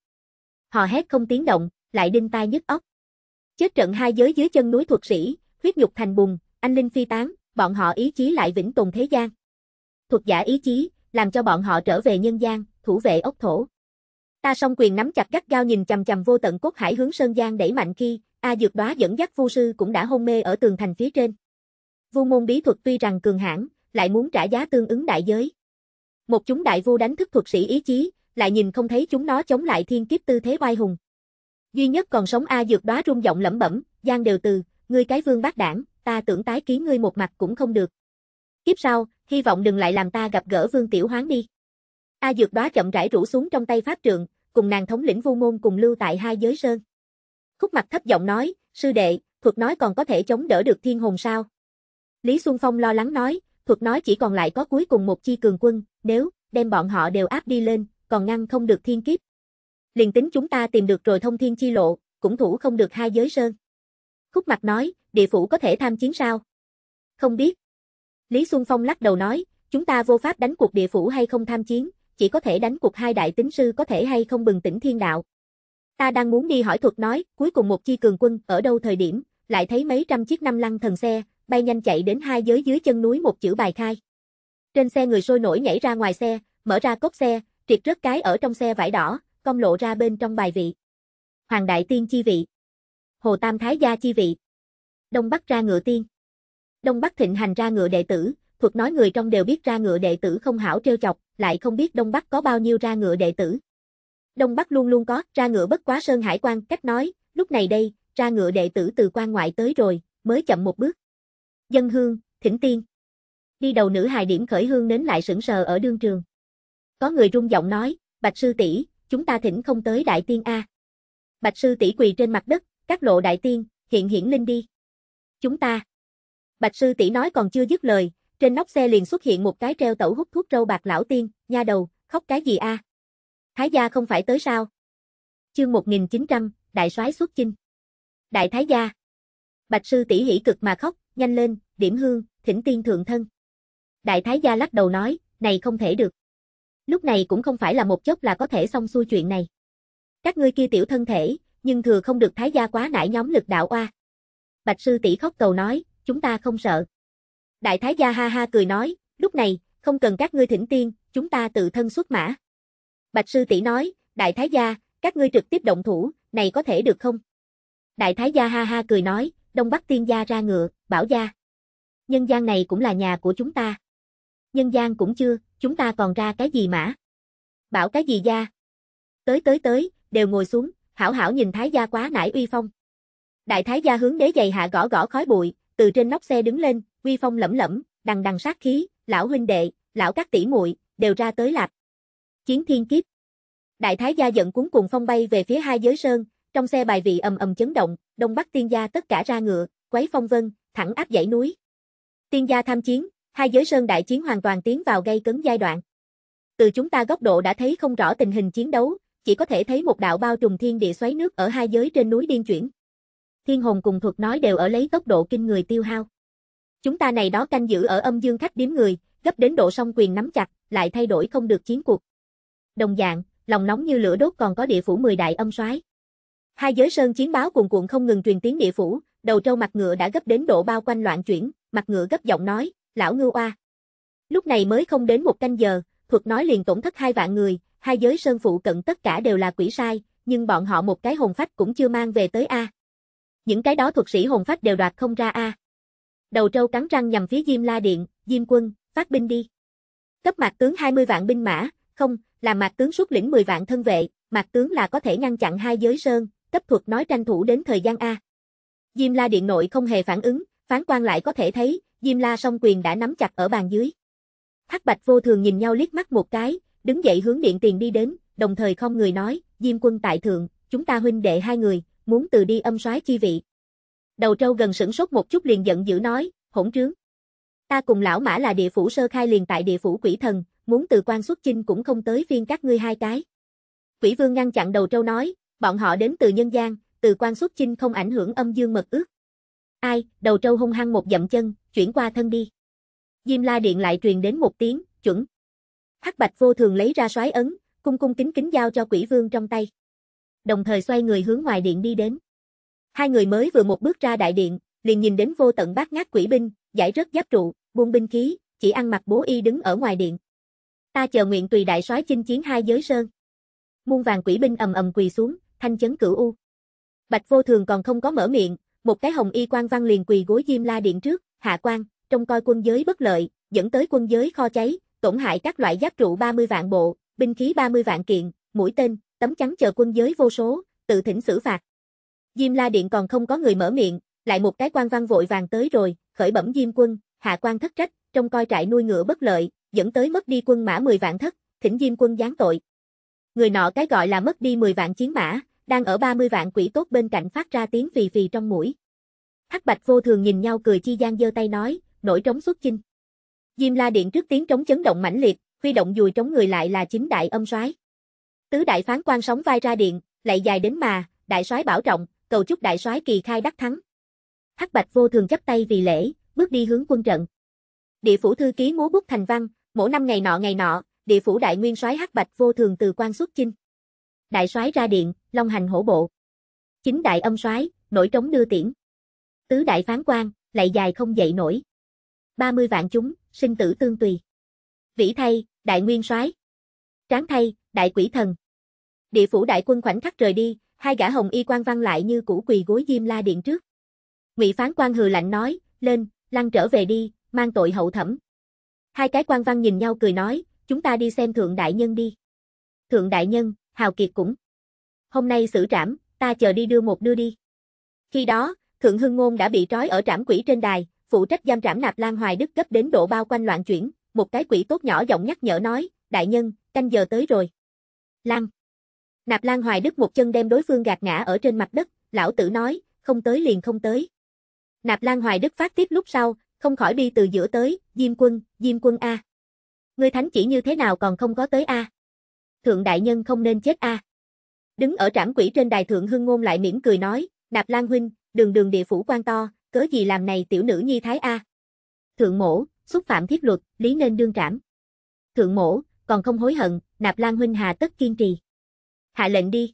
hò hét không tiếng động, lại đinh tai nhức óc. Chết trận hai giới dưới chân núi thuật sĩ, huyết nhục thành bùng, anh linh phi tán, bọn họ ý chí lại vĩnh tồn thế gian. Thuật giả ý chí, làm cho bọn họ trở về nhân gian, thủ vệ ốc thổ. Ta song quyền nắm chặt gắt gao nhìn chằm chằm vô tận cốt hải hướng sơn gian đẩy mạnh khi, a dược đóa dẫn dắt vu sư cũng đã hôn mê ở tường thành phía trên. Vu môn bí thuật tuy rằng cường hãn, lại muốn trả giá tương ứng đại giới. Một chúng đại vu đánh thức thuật sĩ ý chí, lại nhìn không thấy chúng nó chống lại thiên kiếp tư thế oai hùng. Duy nhất còn sống A dược đóa rung giọng lẩm bẩm, gian đều từ, ngươi cái vương bác đảng, ta tưởng tái ký ngươi một mặt cũng không được. Kiếp sau, hy vọng đừng lại làm ta gặp gỡ vương tiểu hoáng đi. A dược đóa chậm rãi rủ xuống trong tay pháp trường cùng nàng thống lĩnh vô môn cùng lưu tại hai giới sơn. Khúc mặt thấp giọng nói, sư đệ, thuật nói còn có thể chống đỡ được thiên hồn sao. Lý Xuân Phong lo lắng nói, thuật nói chỉ còn lại có cuối cùng một chi cường quân, nếu đem bọn họ đều áp đi lên, còn ngăn không được thiên kiếp. Liền tính chúng ta tìm được rồi thông thiên chi lộ, cũng thủ không được hai giới sơn. Khúc mặt nói, địa phủ có thể tham chiến sao? Không biết. Lý Xuân Phong lắc đầu nói, chúng ta vô pháp đánh cuộc địa phủ hay không tham chiến, chỉ có thể đánh cuộc hai đại tính sư có thể hay không bừng tỉnh thiên đạo. Ta đang muốn đi hỏi thuật nói, cuối cùng một chi cường quân ở đâu thời điểm, lại thấy mấy trăm chiếc năm lăng thần xe, bay nhanh chạy đến hai giới dưới chân núi một chữ bài khai. Trên xe người sôi nổi nhảy ra ngoài xe, mở ra cốt xe, triệt rớt cái ở trong xe vải đỏ, công lộ ra bên trong bài vị. Hoàng Đại Tiên chi vị. Hồ Tam Thái Gia chi vị. Đông Bắc ra ngựa tiên. Đông Bắc thịnh hành ra ngựa đệ tử, thuật nói người trong đều biết ra ngựa đệ tử không hảo trêu chọc, lại không biết Đông Bắc có bao nhiêu ra ngựa đệ tử. Đông Bắc luôn luôn có, ra ngựa bất quá sơn hải quan, cách nói, lúc này đây, ra ngựa đệ tử từ quan ngoại tới rồi, mới chậm một bước. Dân hương, thỉnh tiên. Đi đầu nữ hài điểm khởi hương nến lại sững sờ ở đương trường. Có người rung giọng nói, Bạch sư tỷ, chúng ta thỉnh không tới đại tiên a. Bạch sư tỷ quỳ trên mặt đất, các lộ đại tiên, hiện hiển linh đi. Chúng ta. Bạch sư tỷ nói còn chưa dứt lời, trên nóc xe liền xuất hiện một cái treo tẩu hút thuốc râu bạc lão tiên, nha đầu, khóc cái gì a? Thái gia không phải tới sao? Chương 1900, đại soái xuất chinh. Đại thái gia. Bạch sư tỷ hỉ cực mà khóc, nhanh lên, điểm hương, thỉnh tiên thượng thân. Đại thái gia lắc đầu nói, này không thể được. Lúc này cũng không phải là một chốc là có thể xong xuôi chuyện này. Các ngươi kia tiểu thân thể, nhưng thừa không được thái gia quá nải nhóm lực đạo oa. Bạch sư tỷ khóc cầu nói, chúng ta không sợ. Đại thái gia ha ha cười nói, lúc này, không cần các ngươi thỉnh tiên, chúng ta tự thân xuất mã. Bạch sư tỷ nói, đại thái gia, các ngươi trực tiếp động thủ, này có thể được không? Đại thái gia ha ha cười nói, đông bắc tiên gia ra ngựa, bảo gia. Nhân gian này cũng là nhà của chúng ta. Nhân gian cũng chưa, chúng ta còn ra cái gì mã? Bảo cái gì ra Tới tới tới, đều ngồi xuống, hảo hảo nhìn thái gia quá nải uy phong. Đại thái gia hướng đế giày hạ gõ gõ khói bụi, từ trên nóc xe đứng lên, uy phong lẫm lẫm, đằng đằng sát khí, lão huynh đệ, lão các tỷ muội đều ra tới lạp. Chiến thiên kiếp. Đại thái gia giận cuốn cùng phong bay về phía hai giới sơn, trong xe bài vị ầm ầm chấn động, đông bắc tiên gia tất cả ra ngựa, quấy phong vân, thẳng áp dãy núi. Tiên gia tham chiến, Hai giới sơn đại chiến hoàn toàn tiến vào gây cấn giai đoạn. Từ chúng ta góc độ đã thấy không rõ tình hình chiến đấu, chỉ có thể thấy một đạo bao trùng thiên địa xoáy nước ở hai giới trên núi điên chuyển. Thiên hồn cùng thuật nói đều ở lấy tốc độ kinh người tiêu hao. Chúng ta này đó canh giữ ở âm dương khách điếm người, gấp đến độ song quyền nắm chặt, lại thay đổi không được chiến cuộc. Đồng dạng, lòng nóng như lửa đốt còn có địa phủ 10 đại âm soái. Hai giới sơn chiến báo cuồn cuộn không ngừng truyền tiếng địa phủ, đầu trâu mặt ngựa đã gấp đến độ bao quanh loạn chuyển, mặt ngựa gấp giọng nói, lão ngư oa. Lúc này mới không đến một canh giờ, thuật nói liền tổn thất hai vạn người, hai giới sơn phụ cận tất cả đều là quỷ sai, nhưng bọn họ một cái hồn phách cũng chưa mang về tới A. Những cái đó thuật sĩ hồn phách đều đoạt không ra A. Đầu trâu cắn răng nhằm phía Diêm La Điện, Diêm Quân, phát binh đi. Cấp mạc tướng 20 vạn binh mã, không, là mạc tướng xuất lĩnh 10 vạn thân vệ, mạc tướng là có thể ngăn chặn hai giới sơn, cấp thuật nói tranh thủ đến thời gian A. Diêm La Điện nội không hề phản ứng, phán quan lại có thể thấy, Diêm La song quyền đã nắm chặt ở bàn dưới. Hắc Bạch vô thường nhìn nhau liếc mắt một cái, đứng dậy hướng điện tiền đi đến, đồng thời không người nói, Diêm quân tại thượng, chúng ta huynh đệ hai người, muốn từ đi âm soái chi vị. Đầu trâu gần sửng sốt một chút liền giận dữ nói, hỗn trướng. Ta cùng lão mã là địa phủ sơ khai liền tại địa phủ quỷ thần, muốn từ quan xuất chinh cũng không tới phiên các ngươi hai cái. Quỷ vương ngăn chặn đầu trâu nói, bọn họ đến từ nhân gian, từ quan xuất chinh không ảnh hưởng âm dương mật ước. Ai, đầu trâu hung hăng một dậm chân, chuyển qua thân đi. Diêm la điện lại truyền đến một tiếng, chuẩn. Hắc bạch vô thường lấy ra soái ấn, cung cung kính kính giao cho quỷ vương trong tay. Đồng thời xoay người hướng ngoài điện đi đến. Hai người mới vừa một bước ra đại điện, liền nhìn đến vô tận bát ngát quỷ binh, giải rớt giáp trụ, buông binh khí, chỉ ăn mặc bố y đứng ở ngoài điện. Ta chờ nguyện tùy đại soái chinh chiến hai giới sơn. Muôn vàng quỷ binh ầm ầm quỳ xuống, thanh chấn cửu u. Bạch vô thường còn không có mở miệng, một cái hồng y quan văn liền quỳ gối Diêm La Điện trước, hạ quan, trong coi quân giới bất lợi, dẫn tới quân giới kho cháy, tổn hại các loại giáp trụ 30 vạn bộ, binh khí 30 vạn kiện, mũi tên, tấm chắn chờ quân giới vô số, tự thỉnh xử phạt. Diêm La Điện còn không có người mở miệng, lại một cái quan văn vội vàng tới rồi, khởi bẩm Diêm quân, hạ quan thất trách, trong coi trại nuôi ngựa bất lợi, dẫn tới mất đi quân mã 10 vạn thất, thỉnh Diêm quân giáng tội. Người nọ cái gọi là mất đi 10 vạn chiến mã, đang ở 30 vạn quỷ tốt bên cạnh phát ra tiếng phì phì trong mũi. Hắc Bạch vô thường nhìn nhau cười chi gian giơ tay nói, nổi trống xuất chinh. Diêm La Điện trước tiếng trống chấn động mãnh liệt, huy động dùi trống người lại là chính đại âm soái. Tứ đại phán quan sóng vai ra điện, lại dài đến mà, đại soái bảo trọng, cầu chúc đại soái kỳ khai đắc thắng. Hắc Bạch vô thường chấp tay vì lễ, bước đi hướng quân trận. Địa phủ thư ký múa bút thành văn, mỗi năm ngày nọ ngày nọ, địa phủ đại nguyên soái Hắc Bạch vô thường từ quan xuất chinh đại soái ra điện, long hành hổ bộ. Chính đại âm soái, nổi trống đưa tiễn. Tứ đại phán quan, lại dài không dậy nổi. 30 vạn chúng, sinh tử tương tùy. Vĩ thay, đại nguyên soái. Tráng thay, đại quỷ thần. Địa phủ đại quân khoảnh khắc rời đi, hai gã hồng y quan văn lại như củ quỳ gối diêm la điện trước. Ngụy phán quan hừ lạnh nói, lên, lăn trở về đi, mang tội hậu thẩm. Hai cái quan văn nhìn nhau cười nói, chúng ta đi xem thượng đại nhân đi. Thượng đại nhân, Hào Kiệt cũng. Hôm nay xử trảm, ta chờ đi đưa một đưa đi. Khi đó, Thượng Hưng Ngôn đã bị trói ở trảm quỷ trên đài, phụ trách giam trảm nạp Lan Hoài Đức gấp đến độ bao quanh loạn chuyển, một cái quỷ tốt nhỏ giọng nhắc nhở nói, đại nhân, canh giờ tới rồi. Lan. Nạp Lan Hoài Đức một chân đem đối phương gạt ngã ở trên mặt đất, lão tử nói, không tới liền không tới. Nạp Lan Hoài Đức phát tiếp lúc sau, không khỏi đi từ giữa tới, Diêm Quân, Diêm Quân A. Ngươi thánh chỉ như thế nào còn không có tới A thượng đại nhân không nên chết a. À. Đứng ở trảm quỷ trên đài thượng hưng ngôn lại mỉm cười nói, nạp lan huynh, đường đường địa phủ quan to, cớ gì làm này tiểu nữ nhi thái a. À. Thượng mổ, xúc phạm thiết luật, lý nên đương trảm. Thượng mổ, còn không hối hận, nạp lan huynh hà tất kiên trì. Hạ lệnh đi.